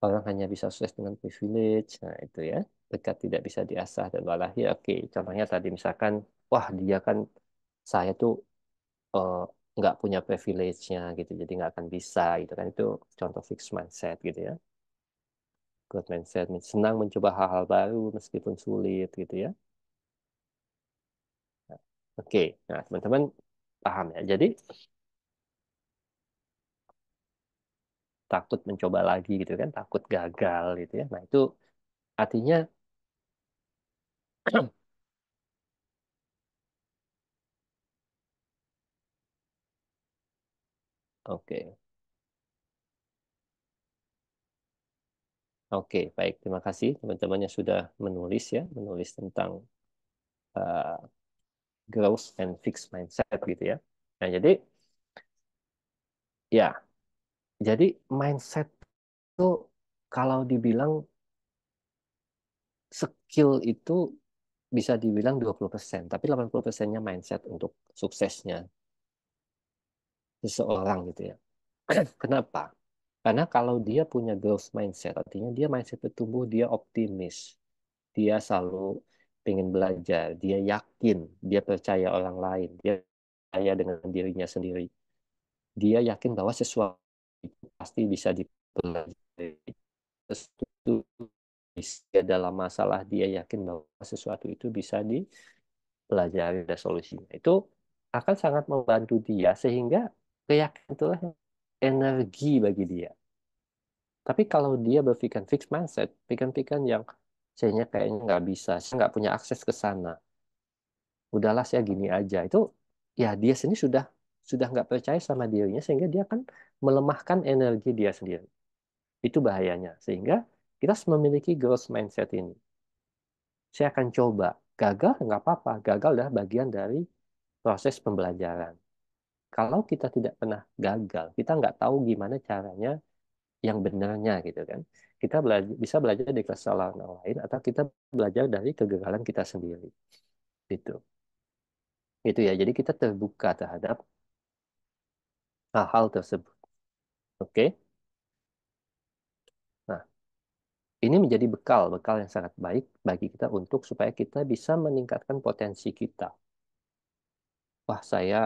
orang hanya bisa sukses dengan privilege nah itu ya Dekat tidak bisa diasah dan walahi oke contohnya tadi misalkan wah dia kan saya tuh uh, nggak punya privilege-nya gitu jadi nggak akan bisa gitu kan itu contoh fixed mindset gitu ya Good mindset senang mencoba hal-hal baru meskipun sulit gitu ya Oke, nah teman-teman paham ya. Jadi takut mencoba lagi gitu kan, takut gagal gitu ya. Nah, itu artinya Oke. Oke, baik. Terima kasih teman-teman yang sudah menulis ya, menulis tentang uh, growth and fixed mindset gitu ya. Nah, jadi ya, jadi mindset itu kalau dibilang skill itu bisa dibilang 20%, tapi 80%-nya mindset untuk suksesnya seseorang gitu ya. Kenapa? Karena kalau dia punya growth mindset, artinya dia mindset bertumbuh, dia optimis, dia selalu pengen belajar, dia yakin, dia percaya orang lain, dia percaya dengan dirinya sendiri. Dia yakin bahwa sesuatu pasti bisa dipelajari. sesuatu bisa dalam masalah dia yakin bahwa sesuatu itu bisa dipelajari ada solusinya. Itu akan sangat membantu dia sehingga keyakinan itulah energi bagi dia. Tapi kalau dia berpikir fixed mindset, pikiran-pikiran yang saya kayaknya nggak bisa, saya nggak punya akses ke sana. Udahlah saya gini aja. Itu ya dia sendiri sudah sudah nggak percaya sama dirinya sehingga dia akan melemahkan energi dia sendiri. Itu bahayanya. Sehingga kita harus memiliki growth mindset ini. Saya akan coba. Gagal nggak apa-apa. Gagal adalah bagian dari proses pembelajaran. Kalau kita tidak pernah gagal, kita nggak tahu gimana caranya yang benarnya gitu kan. Kita belajar, bisa belajar dari kesalahan orang lain atau kita belajar dari kegagalan kita sendiri. Gitu. itu ya. Jadi kita terbuka terhadap hal-hal tersebut. Oke. Okay? Nah, ini menjadi bekal, bekal yang sangat baik bagi kita untuk supaya kita bisa meningkatkan potensi kita. Wah, saya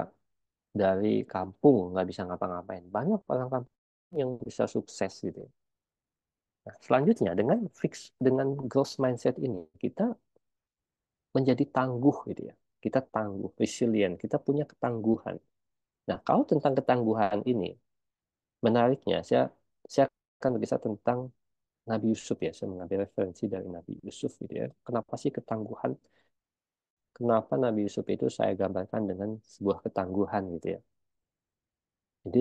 dari kampung nggak bisa ngapa-ngapain. Banyak orang kampung yang bisa sukses gitu. Ya. Nah, selanjutnya dengan fix dengan growth mindset ini kita menjadi tangguh gitu ya. Kita tangguh, resilient, kita punya ketangguhan. Nah, kalau tentang ketangguhan ini, menariknya saya saya akan berbicara tentang Nabi Yusuf ya, saya mengambil referensi dari Nabi Yusuf gitu ya. Kenapa sih ketangguhan? Kenapa Nabi Yusuf itu saya gambarkan dengan sebuah ketangguhan gitu ya. Jadi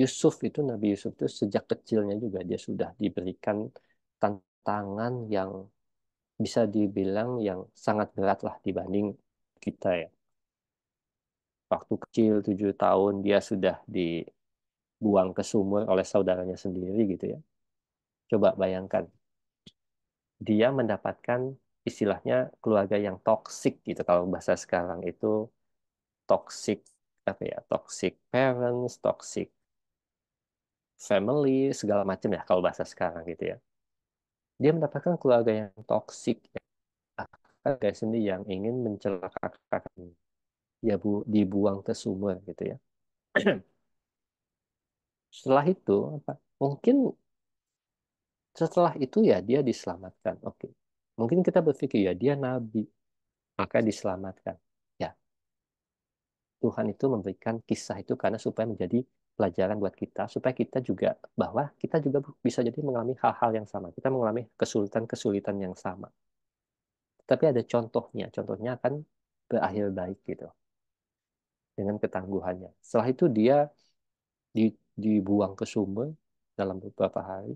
Yusuf itu Nabi Yusuf itu sejak kecilnya juga dia sudah diberikan tantangan yang bisa dibilang yang sangat berat lah dibanding kita ya. Waktu kecil tujuh tahun dia sudah dibuang ke sumur oleh saudaranya sendiri gitu ya. Coba bayangkan dia mendapatkan istilahnya keluarga yang toksik gitu kalau bahasa sekarang itu toxic apa ya toxic parents toxic family segala macam ya kalau bahasa sekarang gitu ya dia mendapatkan keluarga yang toksik keluarga sendiri yang ingin mencelakakan ya bu dibuang ke sumur gitu ya setelah itu apa mungkin setelah itu ya dia diselamatkan oke mungkin kita berpikir ya dia nabi maka diselamatkan ya Tuhan itu memberikan kisah itu karena supaya menjadi pelajaran buat kita supaya kita juga bahwa kita juga bisa jadi mengalami hal-hal yang sama. Kita mengalami kesulitan-kesulitan yang sama. Tapi ada contohnya, contohnya akan berakhir baik gitu dengan ketangguhannya. Setelah itu dia di, dibuang ke sumber dalam beberapa hari.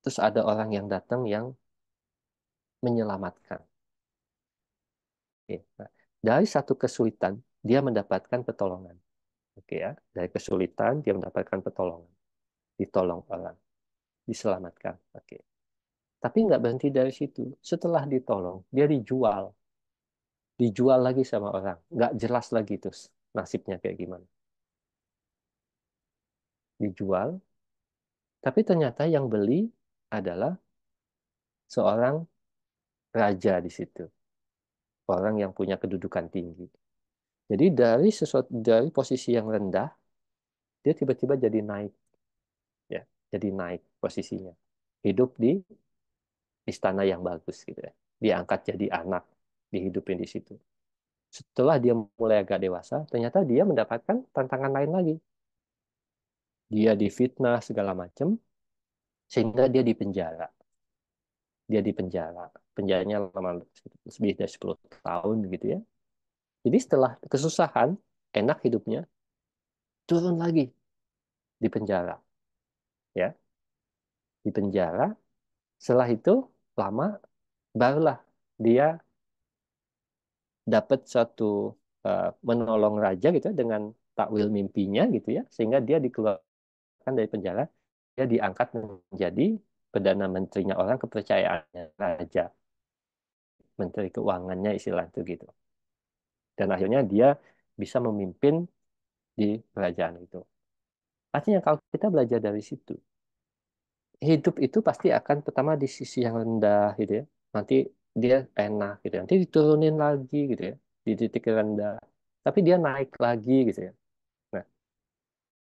Terus ada orang yang datang yang menyelamatkan. Oke. Nah, dari satu kesulitan dia mendapatkan pertolongan. Oke ya, dari kesulitan dia mendapatkan pertolongan, ditolong orang, diselamatkan. Oke. Tapi nggak berhenti dari situ. Setelah ditolong, dia dijual, dijual lagi sama orang. Nggak jelas lagi terus nasibnya kayak gimana. Dijual, tapi ternyata yang beli adalah seorang raja di situ, orang yang punya kedudukan tinggi. Jadi dari sesuatu dari posisi yang rendah dia tiba-tiba jadi naik. Ya, jadi naik posisinya. Hidup di istana yang bagus gitu ya. Diangkat jadi anak, dihidupin di situ. Setelah dia mulai agak dewasa, ternyata dia mendapatkan tantangan lain lagi. Dia difitnah segala macam sehingga dia dipenjara. Dia dipenjara. Penjaranya lama lebih dari 10 tahun gitu ya jadi setelah kesusahan, enak hidupnya, turun lagi di penjara. Ya. Di penjara, setelah itu lama barulah dia dapat satu uh, eh, menolong raja gitu ya, dengan takwil mimpinya gitu ya sehingga dia dikeluarkan dari penjara dia diangkat menjadi perdana menterinya orang kepercayaannya raja menteri keuangannya istilah itu gitu dan akhirnya dia bisa memimpin di kerajaan itu. Artinya kalau kita belajar dari situ, hidup itu pasti akan pertama di sisi yang rendah gitu ya. Nanti dia enak gitu ya. Nanti diturunin lagi gitu ya di titik rendah. Tapi dia naik lagi gitu ya. Nah,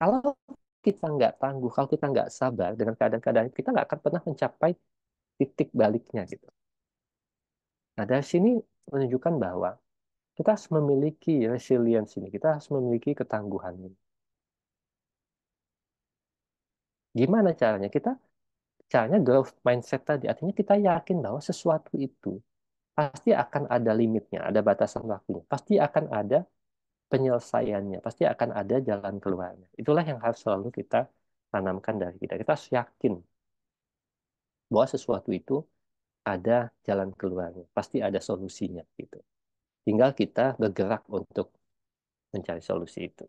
kalau kita nggak tangguh, kalau kita nggak sabar dengan keadaan-keadaan kita nggak akan pernah mencapai titik baliknya gitu. Nah, dari sini menunjukkan bahwa kita harus memiliki resilience ini, kita harus memiliki ketangguhan ini. Gimana caranya? Kita caranya growth mindset tadi, artinya kita yakin bahwa sesuatu itu pasti akan ada limitnya, ada batasan waktunya, pasti akan ada penyelesaiannya, pasti akan ada jalan keluarnya. Itulah yang harus selalu kita tanamkan dari kita. Kita harus yakin bahwa sesuatu itu ada jalan keluarnya, pasti ada solusinya gitu. Tinggal kita bergerak untuk mencari solusi itu.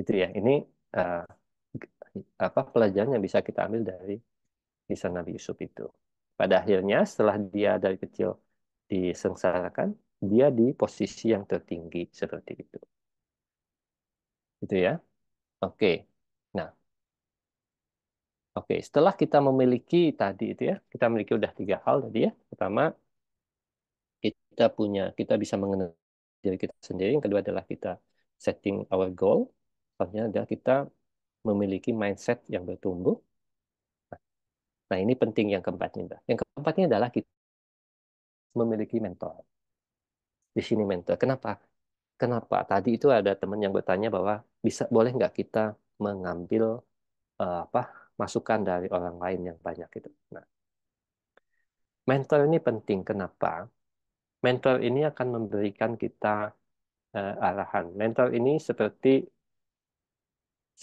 Itu ya, ini uh, apa pelajaran yang bisa kita ambil dari kisah Nabi Yusuf itu. Pada akhirnya setelah dia dari kecil disengsarakan, dia di posisi yang tertinggi seperti itu. Itu ya. Oke. Nah, Oke, setelah kita memiliki tadi itu ya, kita memiliki udah tiga hal tadi ya. Pertama, kita punya, kita bisa mengenal diri kita sendiri. Yang kedua adalah kita setting our goal. artinya adalah kita memiliki mindset yang bertumbuh. Nah, ini penting yang keempatnya, Mbak. Yang keempatnya adalah kita memiliki mentor. Di sini mentor. Kenapa? Kenapa? Tadi itu ada teman yang bertanya bahwa bisa boleh nggak kita mengambil uh, apa masukan dari orang lain yang banyak itu. Nah, mentor ini penting. Kenapa? mentor ini akan memberikan kita uh, arahan. Mentor ini seperti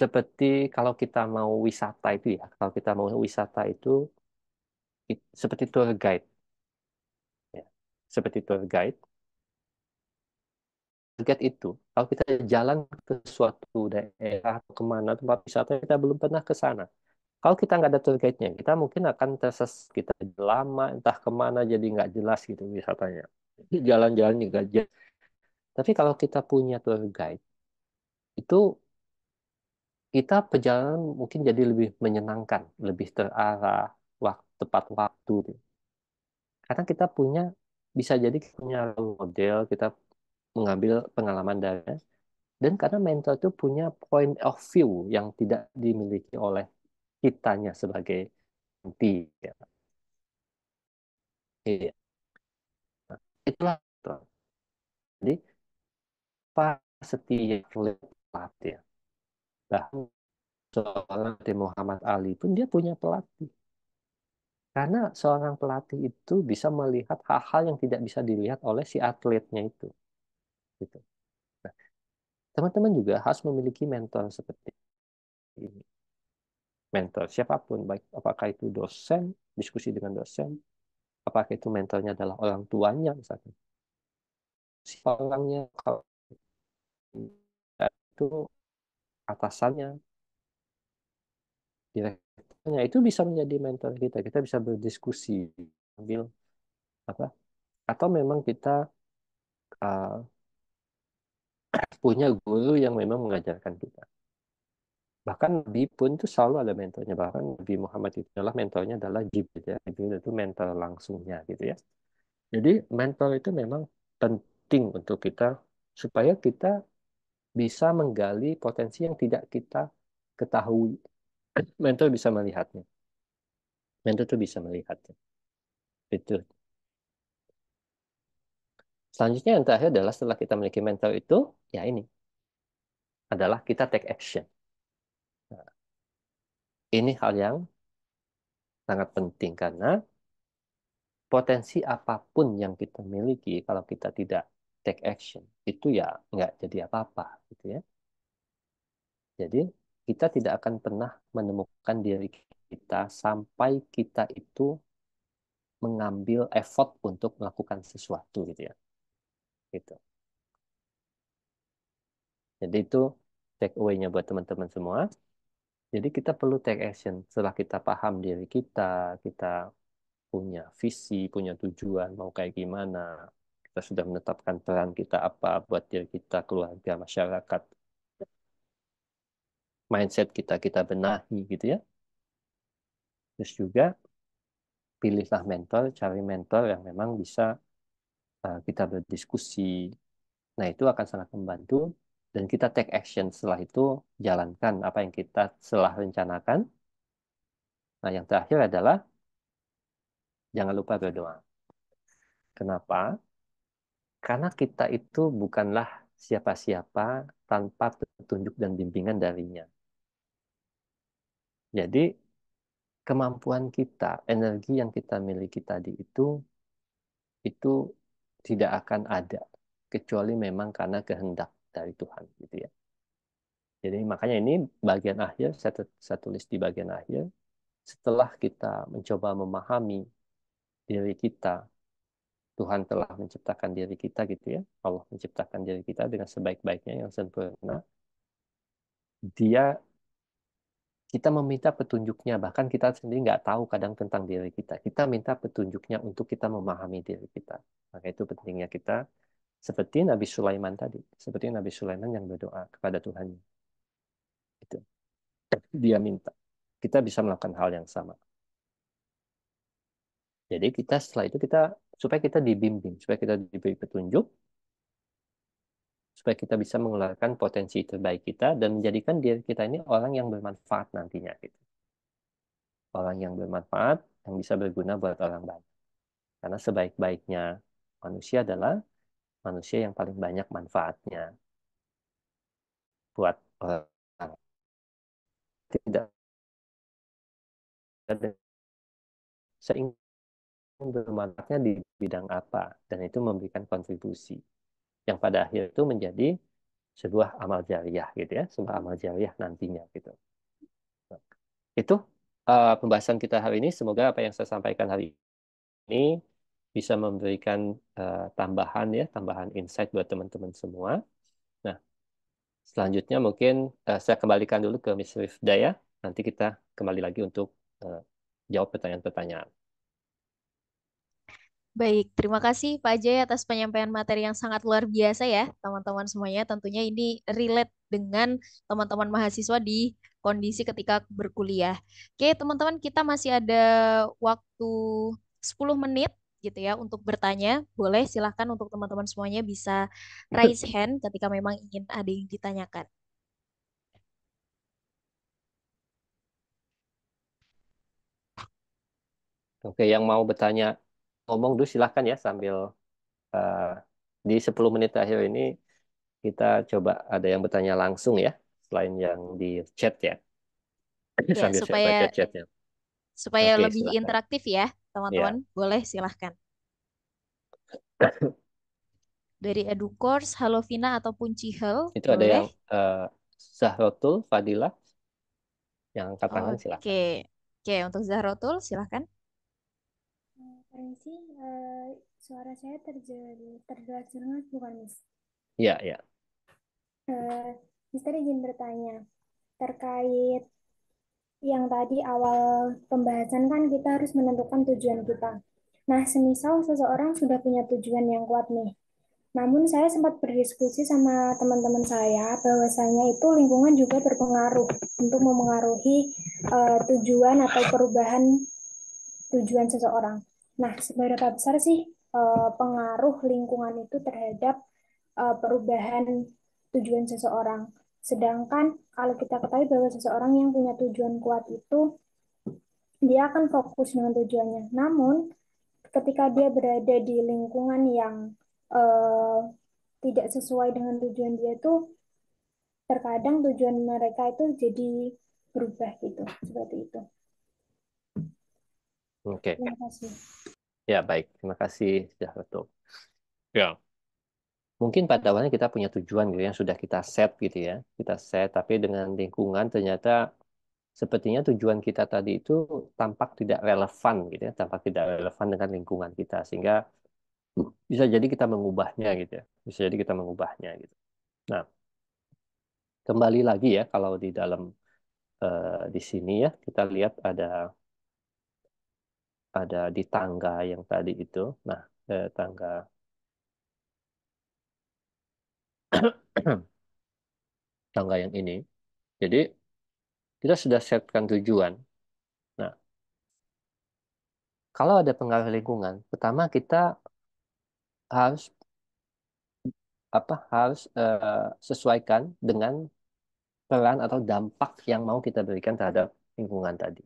seperti kalau kita mau wisata itu ya, kalau kita mau wisata itu it, seperti tour guide. Ya, seperti tour guide. Tour guide itu, kalau kita jalan ke suatu daerah atau kemana tempat wisata kita belum pernah ke sana. Kalau kita nggak ada tour guide-nya, kita mungkin akan tersesat, kita lama, entah kemana, jadi nggak jelas gitu wisatanya jalan-jalan juga, gajah. Tapi kalau kita punya tour guide, itu kita perjalanan mungkin jadi lebih menyenangkan, lebih terarah, waktu, tepat waktu. Karena kita punya, bisa jadi kita punya model, kita mengambil pengalaman dari dan karena mentor itu punya point of view yang tidak dimiliki oleh kitanya sebagai inti. Ya. Iya itulah jadi setiap pelatih bahkan seorang di Muhammad Ali pun dia punya pelatih karena seorang pelatih itu bisa melihat hal-hal yang tidak bisa dilihat oleh si atletnya itu gitu nah, teman-teman juga harus memiliki mentor seperti ini mentor siapapun baik apakah itu dosen diskusi dengan dosen apakah itu mentornya adalah orang tuanya misalkan si orangnya kalau itu atasannya direkturnya itu bisa menjadi mentor kita kita bisa berdiskusi ambil apa atau memang kita uh, punya guru yang memang mengajarkan kita bahkan Nabi pun itu selalu ada mentornya bahkan Nabi Muhammad itu adalah mentornya adalah Jibril ya Jibril itu mentor langsungnya gitu ya jadi mentor itu memang penting untuk kita supaya kita bisa menggali potensi yang tidak kita ketahui mentor bisa melihatnya mentor itu bisa melihatnya itu selanjutnya yang terakhir adalah setelah kita memiliki mentor itu ya ini adalah kita take action ini hal yang sangat penting karena potensi apapun yang kita miliki kalau kita tidak take action itu ya nggak jadi apa-apa gitu ya. Jadi kita tidak akan pernah menemukan diri kita sampai kita itu mengambil effort untuk melakukan sesuatu gitu ya. Gitu. Jadi itu take away-nya buat teman-teman semua. Jadi kita perlu take action setelah kita paham diri kita, kita punya visi, punya tujuan, mau kayak gimana, kita sudah menetapkan peran kita apa buat diri kita, keluarga, masyarakat, mindset kita kita benahi gitu ya. Terus juga pilihlah mentor, cari mentor yang memang bisa eh, kita berdiskusi. Nah itu akan sangat membantu dan kita take action setelah itu jalankan apa yang kita setelah rencanakan. Nah, yang terakhir adalah jangan lupa berdoa. Kenapa? Karena kita itu bukanlah siapa-siapa tanpa petunjuk dan bimbingan darinya. Jadi kemampuan kita, energi yang kita miliki tadi itu itu tidak akan ada kecuali memang karena kehendak dari Tuhan gitu ya. Jadi makanya ini bagian akhir saya, saya tulis di bagian akhir setelah kita mencoba memahami diri kita Tuhan telah menciptakan diri kita gitu ya. Allah menciptakan diri kita dengan sebaik-baiknya yang sempurna. Dia kita meminta petunjuknya bahkan kita sendiri nggak tahu kadang tentang diri kita. Kita minta petunjuknya untuk kita memahami diri kita. Maka itu pentingnya kita seperti Nabi Sulaiman tadi, seperti Nabi Sulaiman yang berdoa kepada Tuhan. Itu. Dia minta. Kita bisa melakukan hal yang sama. Jadi kita setelah itu kita supaya kita dibimbing, supaya kita diberi petunjuk, supaya kita bisa mengeluarkan potensi terbaik kita dan menjadikan diri kita ini orang yang bermanfaat nantinya gitu. Orang yang bermanfaat yang bisa berguna buat orang banyak. Karena sebaik-baiknya manusia adalah manusia yang paling banyak manfaatnya buat orang tidak ada seingin bermanfaatnya di bidang apa dan itu memberikan kontribusi yang pada akhir itu menjadi sebuah amal jariah gitu ya sebuah amal jariah nantinya gitu nah, itu uh, pembahasan kita hari ini semoga apa yang saya sampaikan hari ini bisa memberikan uh, tambahan ya, tambahan insight buat teman-teman semua. Nah, selanjutnya mungkin uh, saya kembalikan dulu ke Miss Rifda ya. Nanti kita kembali lagi untuk uh, jawab pertanyaan-pertanyaan. Baik, terima kasih Pak Jay atas penyampaian materi yang sangat luar biasa ya, teman-teman semuanya. Tentunya ini relate dengan teman-teman mahasiswa di kondisi ketika berkuliah. Oke, teman-teman, kita masih ada waktu 10 menit gitu ya untuk bertanya, boleh silahkan untuk teman-teman semuanya bisa raise hand ketika memang ingin ada yang ditanyakan. Oke, yang mau bertanya ngomong dulu silahkan ya sambil uh, di 10 menit akhir ini kita coba ada yang bertanya langsung ya selain yang di chat ya. ya sambil supaya... chat -chat supaya Oke, lebih silahkan. interaktif ya, teman-teman. Ya. Boleh silahkan. Dari EduCourse, Vina ataupun Cihel. Itu boleh. ada yang uh, Zahrotul, Fadila. Yang angkat tangan silahkan. Oke, Oke untuk Zahrotul silahkan. Permisi, uh, eh, suara saya terdengar jelas bukan, Miss? Iya, iya. Uh, Mister izin bertanya terkait yang tadi awal pembahasan kan kita harus menentukan tujuan kita. Nah, semisal seseorang sudah punya tujuan yang kuat nih. Namun saya sempat berdiskusi sama teman-teman saya bahwasanya itu lingkungan juga berpengaruh untuk memengaruhi uh, tujuan atau perubahan tujuan seseorang. Nah, seberapa besar sih uh, pengaruh lingkungan itu terhadap uh, perubahan tujuan seseorang? Sedangkan kalau kita ketahui bahwa seseorang yang punya tujuan kuat itu dia akan fokus dengan tujuannya. Namun ketika dia berada di lingkungan yang uh, tidak sesuai dengan tujuan dia itu terkadang tujuan mereka itu jadi berubah gitu seperti itu. Oke. Okay. Terima kasih. Ya baik, terima kasih Syahratul. Ya, mungkin pada awalnya kita punya tujuan gitu ya, yang sudah kita set gitu ya kita set tapi dengan lingkungan ternyata sepertinya tujuan kita tadi itu tampak tidak relevan gitu ya tampak tidak relevan dengan lingkungan kita sehingga bisa jadi kita mengubahnya gitu ya bisa jadi kita mengubahnya gitu nah kembali lagi ya kalau di dalam uh, di sini ya kita lihat ada ada di tangga yang tadi itu nah eh, tangga tangga yang ini. Jadi kita sudah setkan tujuan. Nah, kalau ada pengaruh lingkungan, pertama kita harus apa harus uh, sesuaikan dengan peran atau dampak yang mau kita berikan terhadap lingkungan tadi.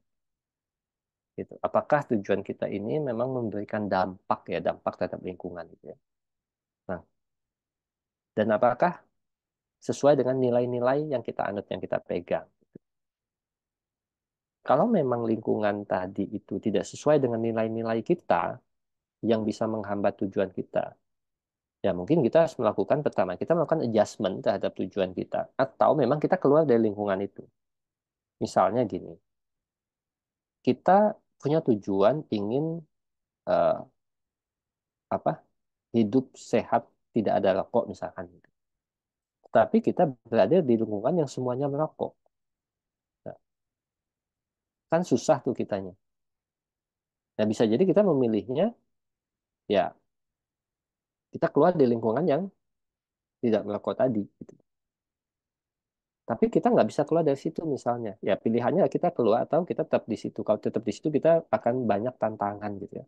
Gitu. Apakah tujuan kita ini memang memberikan dampak ya dampak terhadap lingkungan gitu ya dan apakah sesuai dengan nilai-nilai yang kita anut yang kita pegang. Kalau memang lingkungan tadi itu tidak sesuai dengan nilai-nilai kita yang bisa menghambat tujuan kita, ya mungkin kita harus melakukan pertama kita melakukan adjustment terhadap tujuan kita atau memang kita keluar dari lingkungan itu. Misalnya gini, kita punya tujuan ingin uh, apa hidup sehat tidak ada rokok misalkan. Tapi kita berada di lingkungan yang semuanya merokok. Nah, kan susah tuh kitanya. Nah bisa jadi kita memilihnya, ya kita keluar di lingkungan yang tidak merokok tadi. Gitu. Tapi kita nggak bisa keluar dari situ misalnya. Ya pilihannya kita keluar atau kita tetap di situ. Kalau tetap di situ kita akan banyak tantangan gitu ya.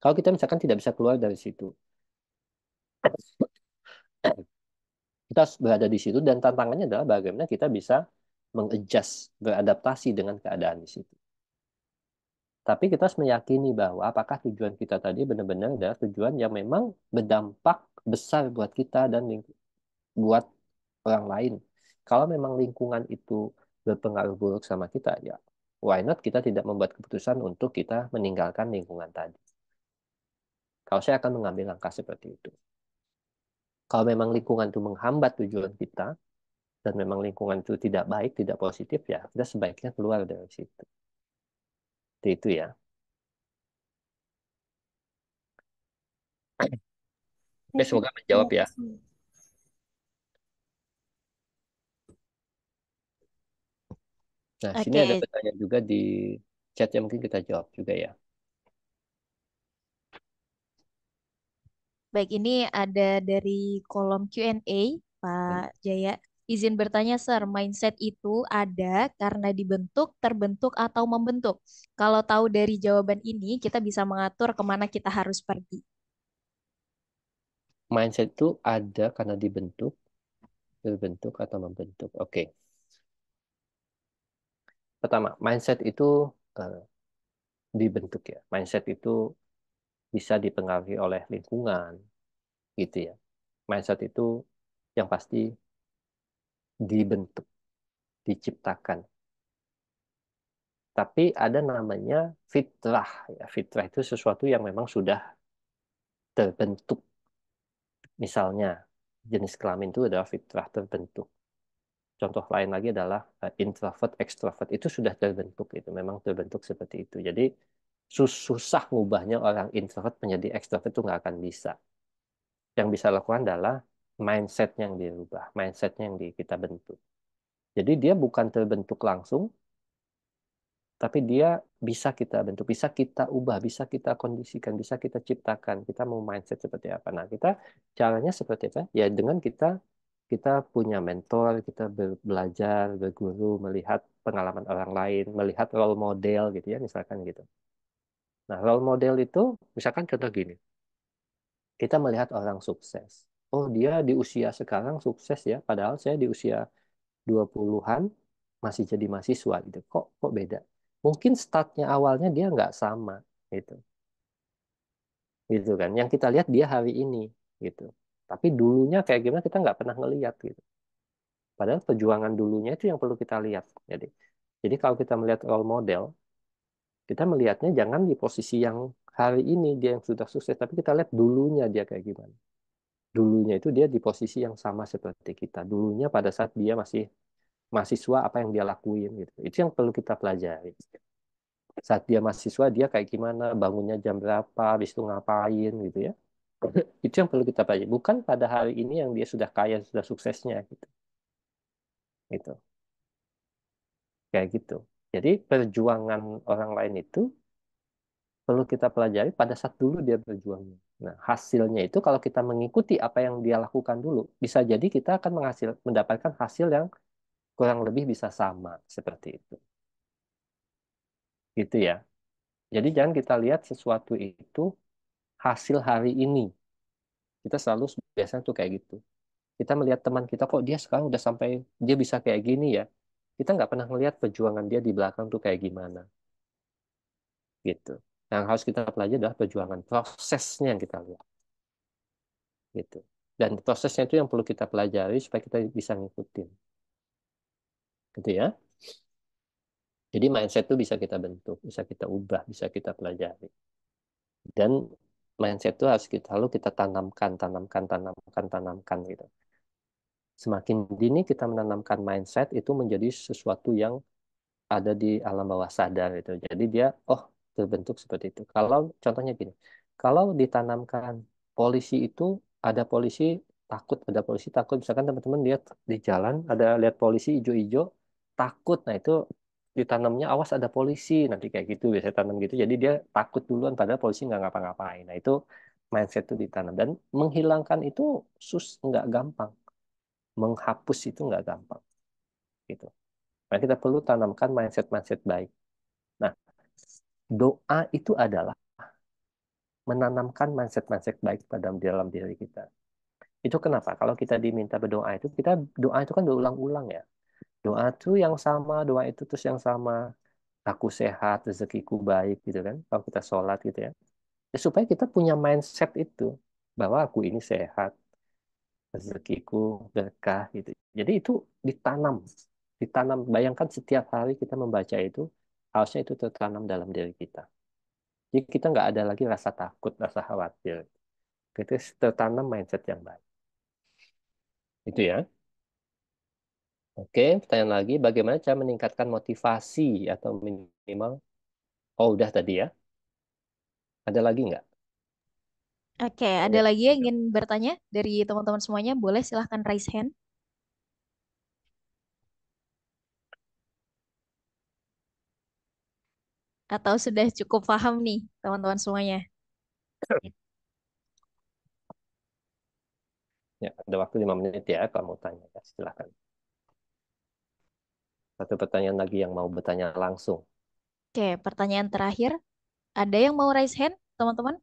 Kalau kita misalkan tidak bisa keluar dari situ, kita harus berada di situ dan tantangannya adalah bagaimana kita bisa mengadjust, beradaptasi dengan keadaan di situ. Tapi kita harus meyakini bahwa apakah tujuan kita tadi benar-benar adalah tujuan yang memang berdampak besar buat kita dan buat orang lain. Kalau memang lingkungan itu berpengaruh buruk sama kita, ya why not kita tidak membuat keputusan untuk kita meninggalkan lingkungan tadi. Kalau saya akan mengambil langkah seperti itu. Kalau memang lingkungan itu menghambat tujuan kita, dan memang lingkungan itu tidak baik, tidak positif, ya kita sebaiknya keluar dari situ. Itu, itu ya. Ini semoga menjawab ya. Nah, okay. sini ada pertanyaan juga di chat yang mungkin kita jawab juga ya. Baik, ini ada dari kolom Q&A, Pak Jaya. Izin bertanya, Sir, mindset itu ada karena dibentuk, terbentuk, atau membentuk? Kalau tahu dari jawaban ini, kita bisa mengatur kemana kita harus pergi. Mindset itu ada karena dibentuk, terbentuk, atau membentuk. Oke. Okay. Pertama, mindset itu uh, dibentuk ya. Mindset itu bisa dipengaruhi oleh lingkungan gitu ya mindset itu yang pasti dibentuk diciptakan tapi ada namanya fitrah ya fitrah itu sesuatu yang memang sudah terbentuk misalnya jenis kelamin itu adalah fitrah terbentuk contoh lain lagi adalah eh, introvert ekstrovert itu sudah terbentuk itu memang terbentuk seperti itu jadi susah ngubahnya orang introvert menjadi ekstrovert itu nggak akan bisa. Yang bisa lakukan adalah mindset yang dirubah, mindset yang kita bentuk. Jadi dia bukan terbentuk langsung, tapi dia bisa kita bentuk, bisa kita ubah, bisa kita kondisikan, bisa kita ciptakan. Kita mau mindset seperti apa? Nah, kita caranya seperti apa? Ya dengan kita kita punya mentor, kita belajar, berguru, melihat pengalaman orang lain, melihat role model gitu ya, misalkan gitu. Nah, role model itu misalkan contoh gini. Kita melihat orang sukses. Oh, dia di usia sekarang sukses ya, padahal saya di usia 20-an masih jadi mahasiswa gitu. Kok kok beda? Mungkin startnya awalnya dia nggak sama gitu. Gitu kan. Yang kita lihat dia hari ini gitu. Tapi dulunya kayak gimana kita nggak pernah ngelihat gitu. Padahal perjuangan dulunya itu yang perlu kita lihat. Jadi jadi kalau kita melihat role model, kita melihatnya jangan di posisi yang hari ini dia yang sudah sukses, tapi kita lihat dulunya dia kayak gimana. Dulunya itu dia di posisi yang sama seperti kita. Dulunya pada saat dia masih mahasiswa apa yang dia lakuin gitu. Itu yang perlu kita pelajari. Saat dia mahasiswa dia kayak gimana, bangunnya jam berapa, habis itu ngapain gitu ya. Itu yang perlu kita pelajari. Bukan pada hari ini yang dia sudah kaya, sudah suksesnya gitu. Gitu. Kayak gitu. Jadi perjuangan orang lain itu perlu kita pelajari pada saat dulu dia berjuang. Nah, hasilnya itu kalau kita mengikuti apa yang dia lakukan dulu, bisa jadi kita akan menghasil, mendapatkan hasil yang kurang lebih bisa sama seperti itu. Gitu ya. Jadi jangan kita lihat sesuatu itu hasil hari ini. Kita selalu biasanya tuh kayak gitu. Kita melihat teman kita kok dia sekarang udah sampai dia bisa kayak gini ya kita nggak pernah melihat perjuangan dia di belakang tuh kayak gimana. Gitu. Yang harus kita pelajari adalah perjuangan prosesnya yang kita lihat. Gitu. Dan prosesnya itu yang perlu kita pelajari supaya kita bisa ngikutin. Gitu ya. Jadi mindset itu bisa kita bentuk, bisa kita ubah, bisa kita pelajari. Dan mindset itu harus kita lalu kita tanamkan, tanamkan, tanamkan, tanamkan gitu. Semakin dini kita menanamkan mindset itu menjadi sesuatu yang ada di alam bawah sadar itu. Jadi dia oh terbentuk seperti itu. Kalau contohnya gini, kalau ditanamkan polisi itu ada polisi takut, ada polisi takut. Misalkan teman-teman lihat di jalan ada lihat polisi ijo-ijo takut. Nah itu ditanamnya awas ada polisi nanti kayak gitu biasanya tanam gitu jadi dia takut duluan pada polisi nggak ngapa-ngapain nah itu mindset itu ditanam dan menghilangkan itu sus nggak gampang menghapus itu nggak gampang gitu nah kita perlu tanamkan mindset mindset baik nah doa itu adalah menanamkan mindset mindset baik pada dalam diri kita itu kenapa kalau kita diminta berdoa itu kita doa itu kan berulang-ulang ya doa itu yang sama doa itu terus yang sama aku sehat rezekiku baik gitu kan kalau kita sholat gitu ya, ya supaya kita punya mindset itu bahwa aku ini sehat rezekiku berkah gitu. Jadi itu ditanam, ditanam. Bayangkan setiap hari kita membaca itu, harusnya itu tertanam dalam diri kita. Jadi kita nggak ada lagi rasa takut, rasa khawatir. Kita tertanam mindset yang baik. Itu ya. Oke, pertanyaan lagi, bagaimana cara meningkatkan motivasi atau minimal? Oh, udah tadi ya. Ada lagi nggak? Oke, ada iya. lagi yang ingin bertanya dari teman-teman semuanya? Boleh silahkan raise hand. Atau sudah cukup paham nih teman-teman semuanya? Ya, ada waktu lima menit ya kalau mau tanya. Ya, silahkan. Satu pertanyaan lagi yang mau bertanya langsung. Oke, pertanyaan terakhir. Ada yang mau raise hand, teman-teman?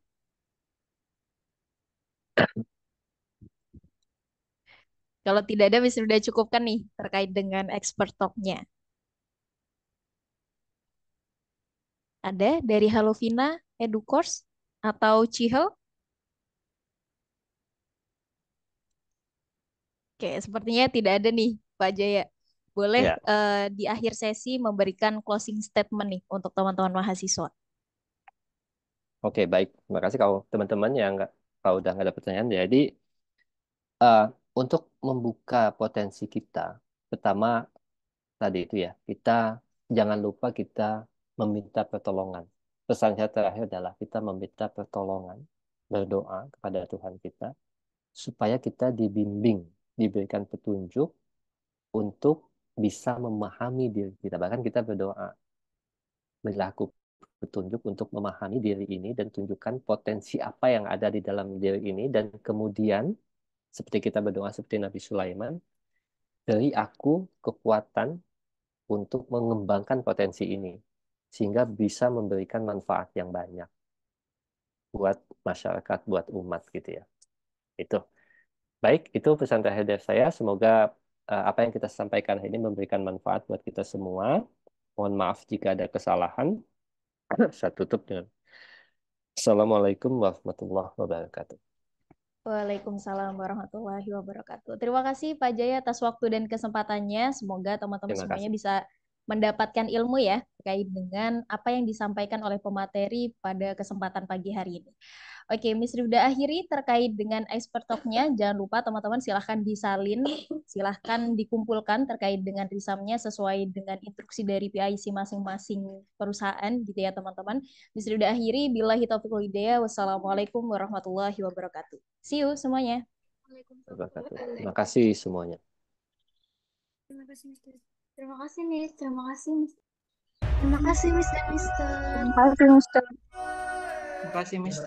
Kalau tidak ada, bisa sudah cukupkan nih terkait dengan expert talk Ada dari Halovina, EduCourse, atau Cihel? Oke, sepertinya tidak ada nih, Pak Jaya. Boleh ya. uh, di akhir sesi memberikan closing statement nih untuk teman-teman mahasiswa. Oke, baik. Terima kasih kalau teman-teman yang kalau udah nggak ada pertanyaan jadi uh, untuk membuka potensi kita pertama tadi itu ya kita jangan lupa kita meminta pertolongan pesan saya terakhir adalah kita meminta pertolongan berdoa kepada Tuhan kita supaya kita dibimbing diberikan petunjuk untuk bisa memahami diri kita bahkan kita berdoa berlaku petunjuk untuk memahami diri ini dan tunjukkan potensi apa yang ada di dalam diri ini dan kemudian seperti kita berdoa seperti Nabi Sulaiman dari aku kekuatan untuk mengembangkan potensi ini sehingga bisa memberikan manfaat yang banyak buat masyarakat, buat umat gitu ya. Itu. Baik, itu pesan terakhir dari saya. Semoga eh, apa yang kita sampaikan ini memberikan manfaat buat kita semua. Mohon maaf jika ada kesalahan. Saya tutup dengan Assalamualaikum warahmatullahi wabarakatuh. Waalaikumsalam warahmatullahi wabarakatuh. Terima kasih Pak Jaya atas waktu dan kesempatannya. Semoga teman-teman semuanya bisa mendapatkan ilmu ya terkait dengan apa yang disampaikan oleh pemateri pada kesempatan pagi hari ini. Oke, Miss Rivda akhiri terkait dengan expert talk-nya. Jangan lupa teman-teman silahkan disalin, silahkan dikumpulkan terkait dengan risamnya sesuai dengan instruksi dari PIC masing-masing perusahaan gitu ya teman-teman. Miss Rivda akhiri, bila hitaufiq hidayah, wassalamualaikum warahmatullahi wabarakatuh. See you semuanya. Terima kasih semuanya. Terima kasih, Mister. Terima kasih, Miss. Terima kasih, Miss. Terima kasih, Mister. Mister. Terima kasih, Mister. Vai ser muito